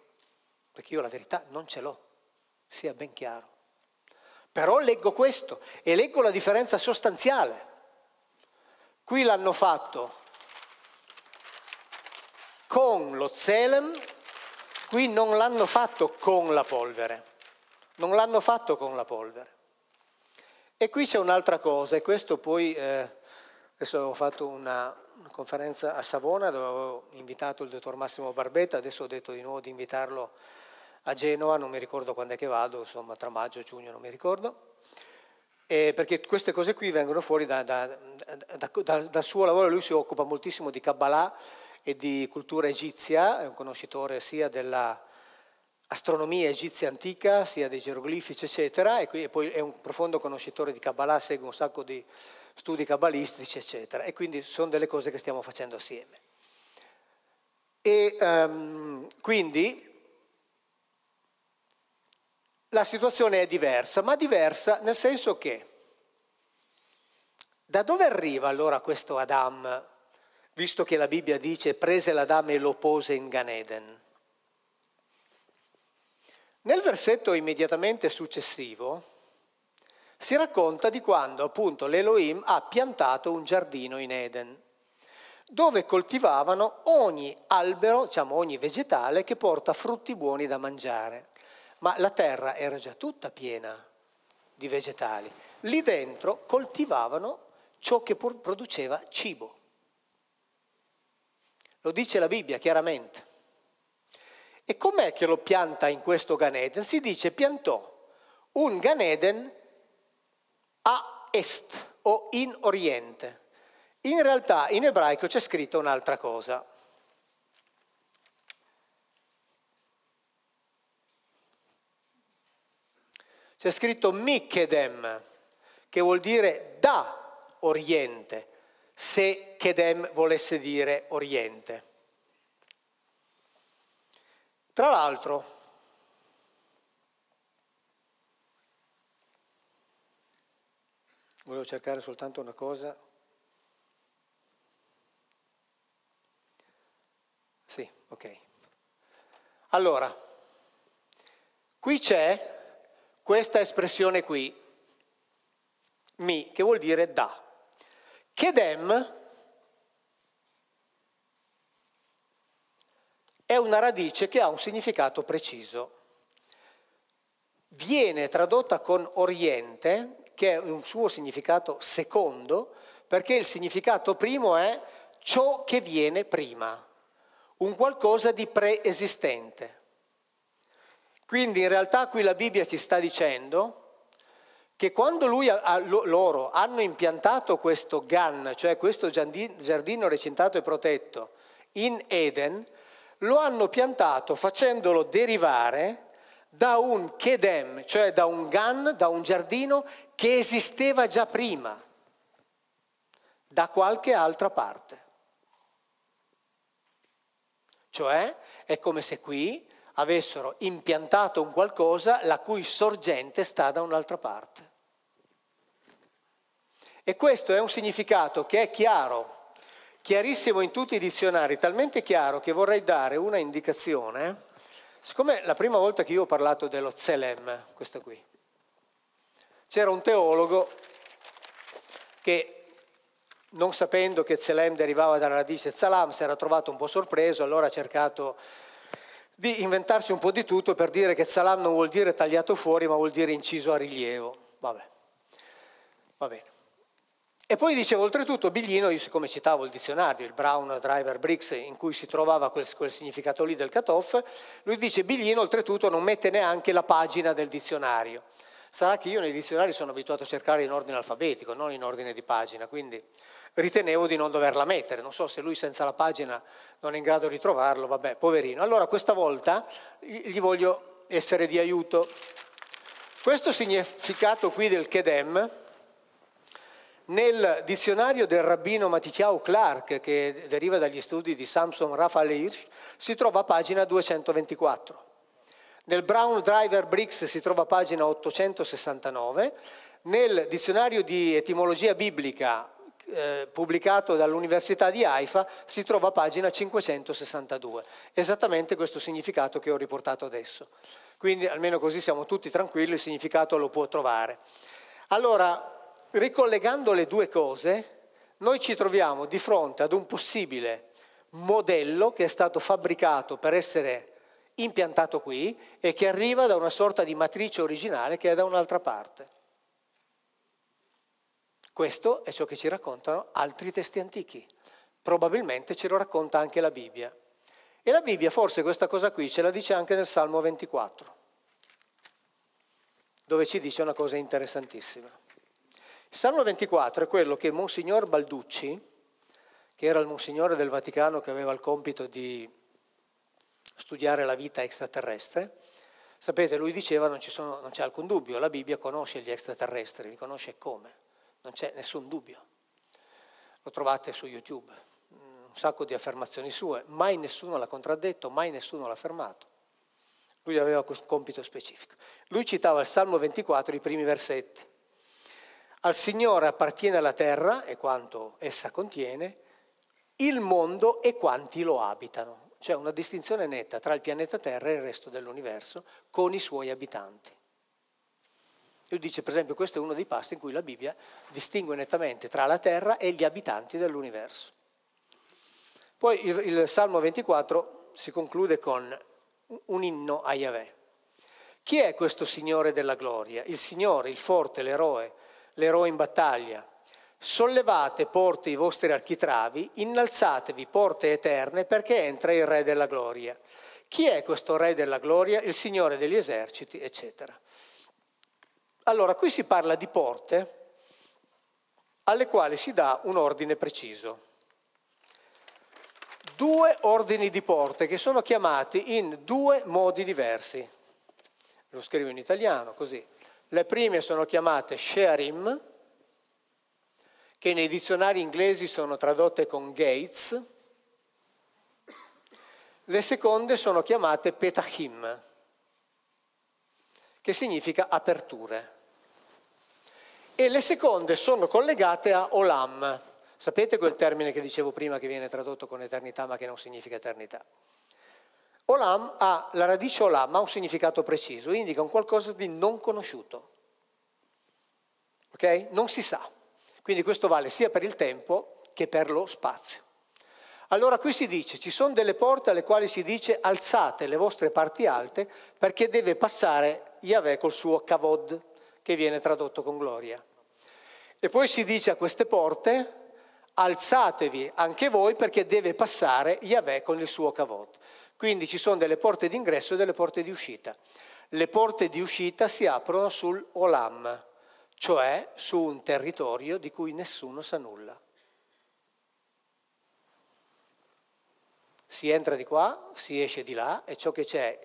perché io la verità non ce l'ho, sia ben chiaro. Però leggo questo e leggo la differenza sostanziale. Qui l'hanno fatto con lo Zelem, qui non l'hanno fatto con la polvere. Non l'hanno fatto con la polvere. E qui c'è un'altra cosa, e questo poi, eh, adesso avevo fatto una, una, conferenza a Savona dove avevo invitato il dottor Massimo Barbetta, adesso ho detto di nuovo di invitarlo a Genova, non mi ricordo quando è che vado, insomma tra maggio e giugno non mi ricordo, eh, perché queste cose qui vengono fuori da, da, da, dal suo lavoro, lui si occupa moltissimo di Kabbalah e di cultura egizia, è un conoscitore sia della astronomia egizia antica, sia dei geroglifici, eccetera, e, qui, e poi è un profondo conoscitore di Kabbalah, segue un sacco di studi cabalistici, eccetera, e quindi sono delle cose che stiamo facendo assieme. E um, quindi la situazione è diversa, ma diversa nel senso che da dove arriva allora questo Adam, visto che la Bibbia dice prese l'Adam e lo pose in Ganeden? Nel versetto immediatamente successivo si racconta di quando appunto l'Elohim ha piantato un giardino in Eden, dove coltivavano ogni albero, diciamo ogni vegetale che porta frutti buoni da mangiare. Ma la terra era già tutta piena di vegetali. Lì dentro coltivavano ciò che produceva cibo. Lo dice la Bibbia chiaramente. E com'è che lo pianta in questo Ganeden? Si dice piantò un Ganeden a est o in oriente. In realtà in ebraico c'è scritto un'altra cosa. C'è scritto Michedem, che vuol dire da oriente, se Kedem volesse dire oriente. Tra l'altro, volevo cercare soltanto una cosa. Sì, ok. Allora, qui c'è questa espressione qui, mi, che vuol dire da. Che dem è una radice che ha un significato preciso. Viene tradotta con oriente, che è un suo significato secondo, perché il significato primo è ciò che viene prima, un qualcosa di preesistente. Quindi in realtà qui la Bibbia ci sta dicendo che quando lui, loro hanno impiantato questo GAN, cioè questo giardino recintato e protetto, in Eden, lo hanno piantato facendolo derivare da un Kedem, cioè da un Gan, da un giardino che esisteva già prima, da qualche altra parte. Cioè è come se qui avessero impiantato un qualcosa la cui sorgente sta da un'altra parte. E questo è un significato che è chiaro chiarissimo in tutti i dizionari, talmente chiaro che vorrei dare una indicazione. Siccome la prima volta che io ho parlato dello Zelem, questo qui, c'era un teologo che non sapendo che Zelem derivava dalla radice Zalam, si era trovato un po' sorpreso, allora ha cercato di inventarsi un po' di tutto per dire che Zalam non vuol dire tagliato fuori, ma vuol dire inciso a rilievo. Vabbè, va bene. E poi dice, oltretutto, Biglino, io siccome citavo il dizionario, il Brown Driver Bricks, in cui si trovava quel, quel significato lì del cutoff, lui dice, Biglino, oltretutto, non mette neanche la pagina del dizionario. Sarà che io nei dizionari sono abituato a cercare in ordine alfabetico, non in ordine di pagina, quindi ritenevo di non doverla mettere. Non so se lui senza la pagina non è in grado di trovarlo, vabbè, poverino. Allora questa volta gli voglio essere di aiuto. Questo significato qui del Kedem nel dizionario del rabbino Matichiao Clark, che deriva dagli studi di Samson Raphael Hirsch, si trova a pagina 224. Nel Brown Driver Briggs si trova a pagina 869. Nel dizionario di etimologia biblica eh, pubblicato dall'Università di Haifa si trova a pagina 562. Esattamente questo significato che ho riportato adesso. Quindi almeno così siamo tutti tranquilli, il significato lo può trovare. Allora, ricollegando le due cose, noi ci troviamo di fronte ad un possibile modello che è stato fabbricato per essere impiantato qui e che arriva da una sorta di matrice originale che è da un'altra parte. Questo è ciò che ci raccontano altri testi antichi, probabilmente ce lo racconta anche la Bibbia. E la Bibbia forse questa cosa qui ce la dice anche nel Salmo 24, dove ci dice una cosa interessantissima. Il Salmo 24 è quello che Monsignor Balducci, che era il Monsignore del Vaticano che aveva il compito di studiare la vita extraterrestre, sapete, lui diceva non, sono, non c'è alcun dubbio, la Bibbia conosce gli extraterrestri, li conosce come, non c'è nessun dubbio. Lo trovate su YouTube, un sacco di affermazioni sue, mai nessuno l'ha contraddetto, mai nessuno l'ha affermato. Lui aveva questo compito specifico. Lui citava il Salmo 24, i primi versetti. Al Signore appartiene la terra e quanto essa contiene, il mondo e quanti lo abitano. C'è una distinzione netta tra il pianeta Terra e il resto dell'universo con i suoi abitanti. Lui dice, per esempio, questo è uno dei passi in cui la Bibbia distingue nettamente tra la terra e gli abitanti dell'universo. Poi il, il Salmo 24 si conclude con un inno a Yahweh. Chi è questo Signore della gloria? Il Signore, il forte, l'eroe, l'eroe in battaglia. Sollevate porte i vostri architravi, innalzatevi porte eterne perché entra il Re della Gloria. Chi è questo Re della Gloria? Il Signore degli eserciti, eccetera. Allora, qui si parla di porte alle quali si dà un ordine preciso. Due ordini di porte che sono chiamati in due modi diversi. Lo scrivo in italiano così. Le prime sono chiamate Shearim, che nei dizionari inglesi sono tradotte con Gates. Le seconde sono chiamate Petachim, che significa aperture. E le seconde sono collegate a Olam. Sapete quel termine che dicevo prima che viene tradotto con eternità ma che non significa eternità? Olam ha, la radice Olam ha un significato preciso, indica un qualcosa di non conosciuto. Ok? Non si sa. Quindi questo vale sia per il tempo che per lo spazio. Allora qui si dice, ci sono delle porte alle quali si dice alzate le vostre parti alte perché deve passare Yahweh col suo kavod, che viene tradotto con gloria. E poi si dice a queste porte alzatevi anche voi perché deve passare Yahweh con il suo kavod. Quindi ci sono delle porte d'ingresso e delle porte di uscita. Le porte di uscita si aprono sul Olam, cioè su un territorio di cui nessuno sa nulla. Si entra di qua, si esce di là e ciò che c'è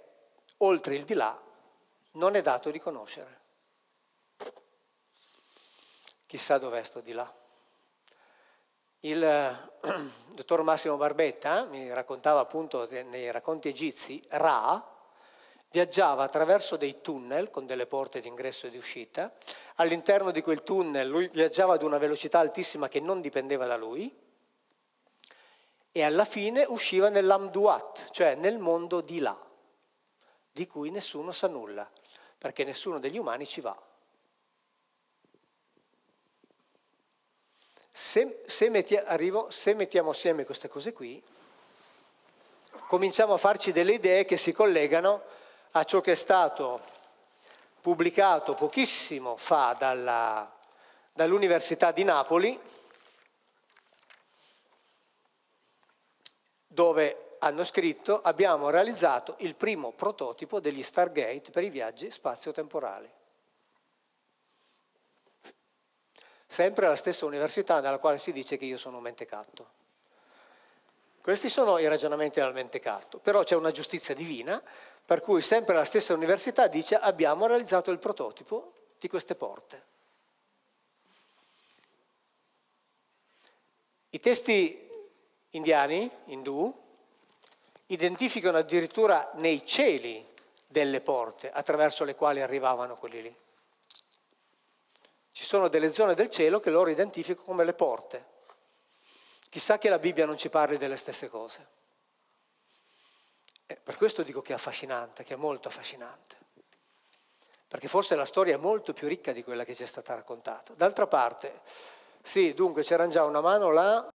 oltre il di là non è dato di conoscere. Chissà dov'è sto di là. Il dottor Massimo Barbetta eh, mi raccontava appunto nei racconti egizi, Ra viaggiava attraverso dei tunnel con delle porte d'ingresso e di uscita, all'interno di quel tunnel lui viaggiava ad una velocità altissima che non dipendeva da lui e alla fine usciva nell'Amduat, cioè nel mondo di là, di cui nessuno sa nulla, perché nessuno degli umani ci va. Se, se, mettia, arrivo, se mettiamo assieme queste cose qui, cominciamo a farci delle idee che si collegano a ciò che è stato pubblicato pochissimo fa dalla, dall'Università di Napoli, dove hanno scritto abbiamo realizzato il primo prototipo degli Stargate per i viaggi spazio-temporali. sempre alla stessa università nella quale si dice che io sono un mentecatto. Questi sono i ragionamenti del mentecatto, però c'è una giustizia divina per cui sempre la stessa università dice abbiamo realizzato il prototipo di queste porte. I testi indiani, indù, identificano addirittura nei cieli delle porte attraverso le quali arrivavano quelli lì. Ci sono delle zone del cielo che loro identificano come le porte. Chissà che la Bibbia non ci parli delle stesse cose. E eh, per questo dico che è affascinante, che è molto affascinante. Perché forse la storia è molto più ricca di quella che ci è stata raccontata. D'altra parte, sì, dunque c'era già una mano là.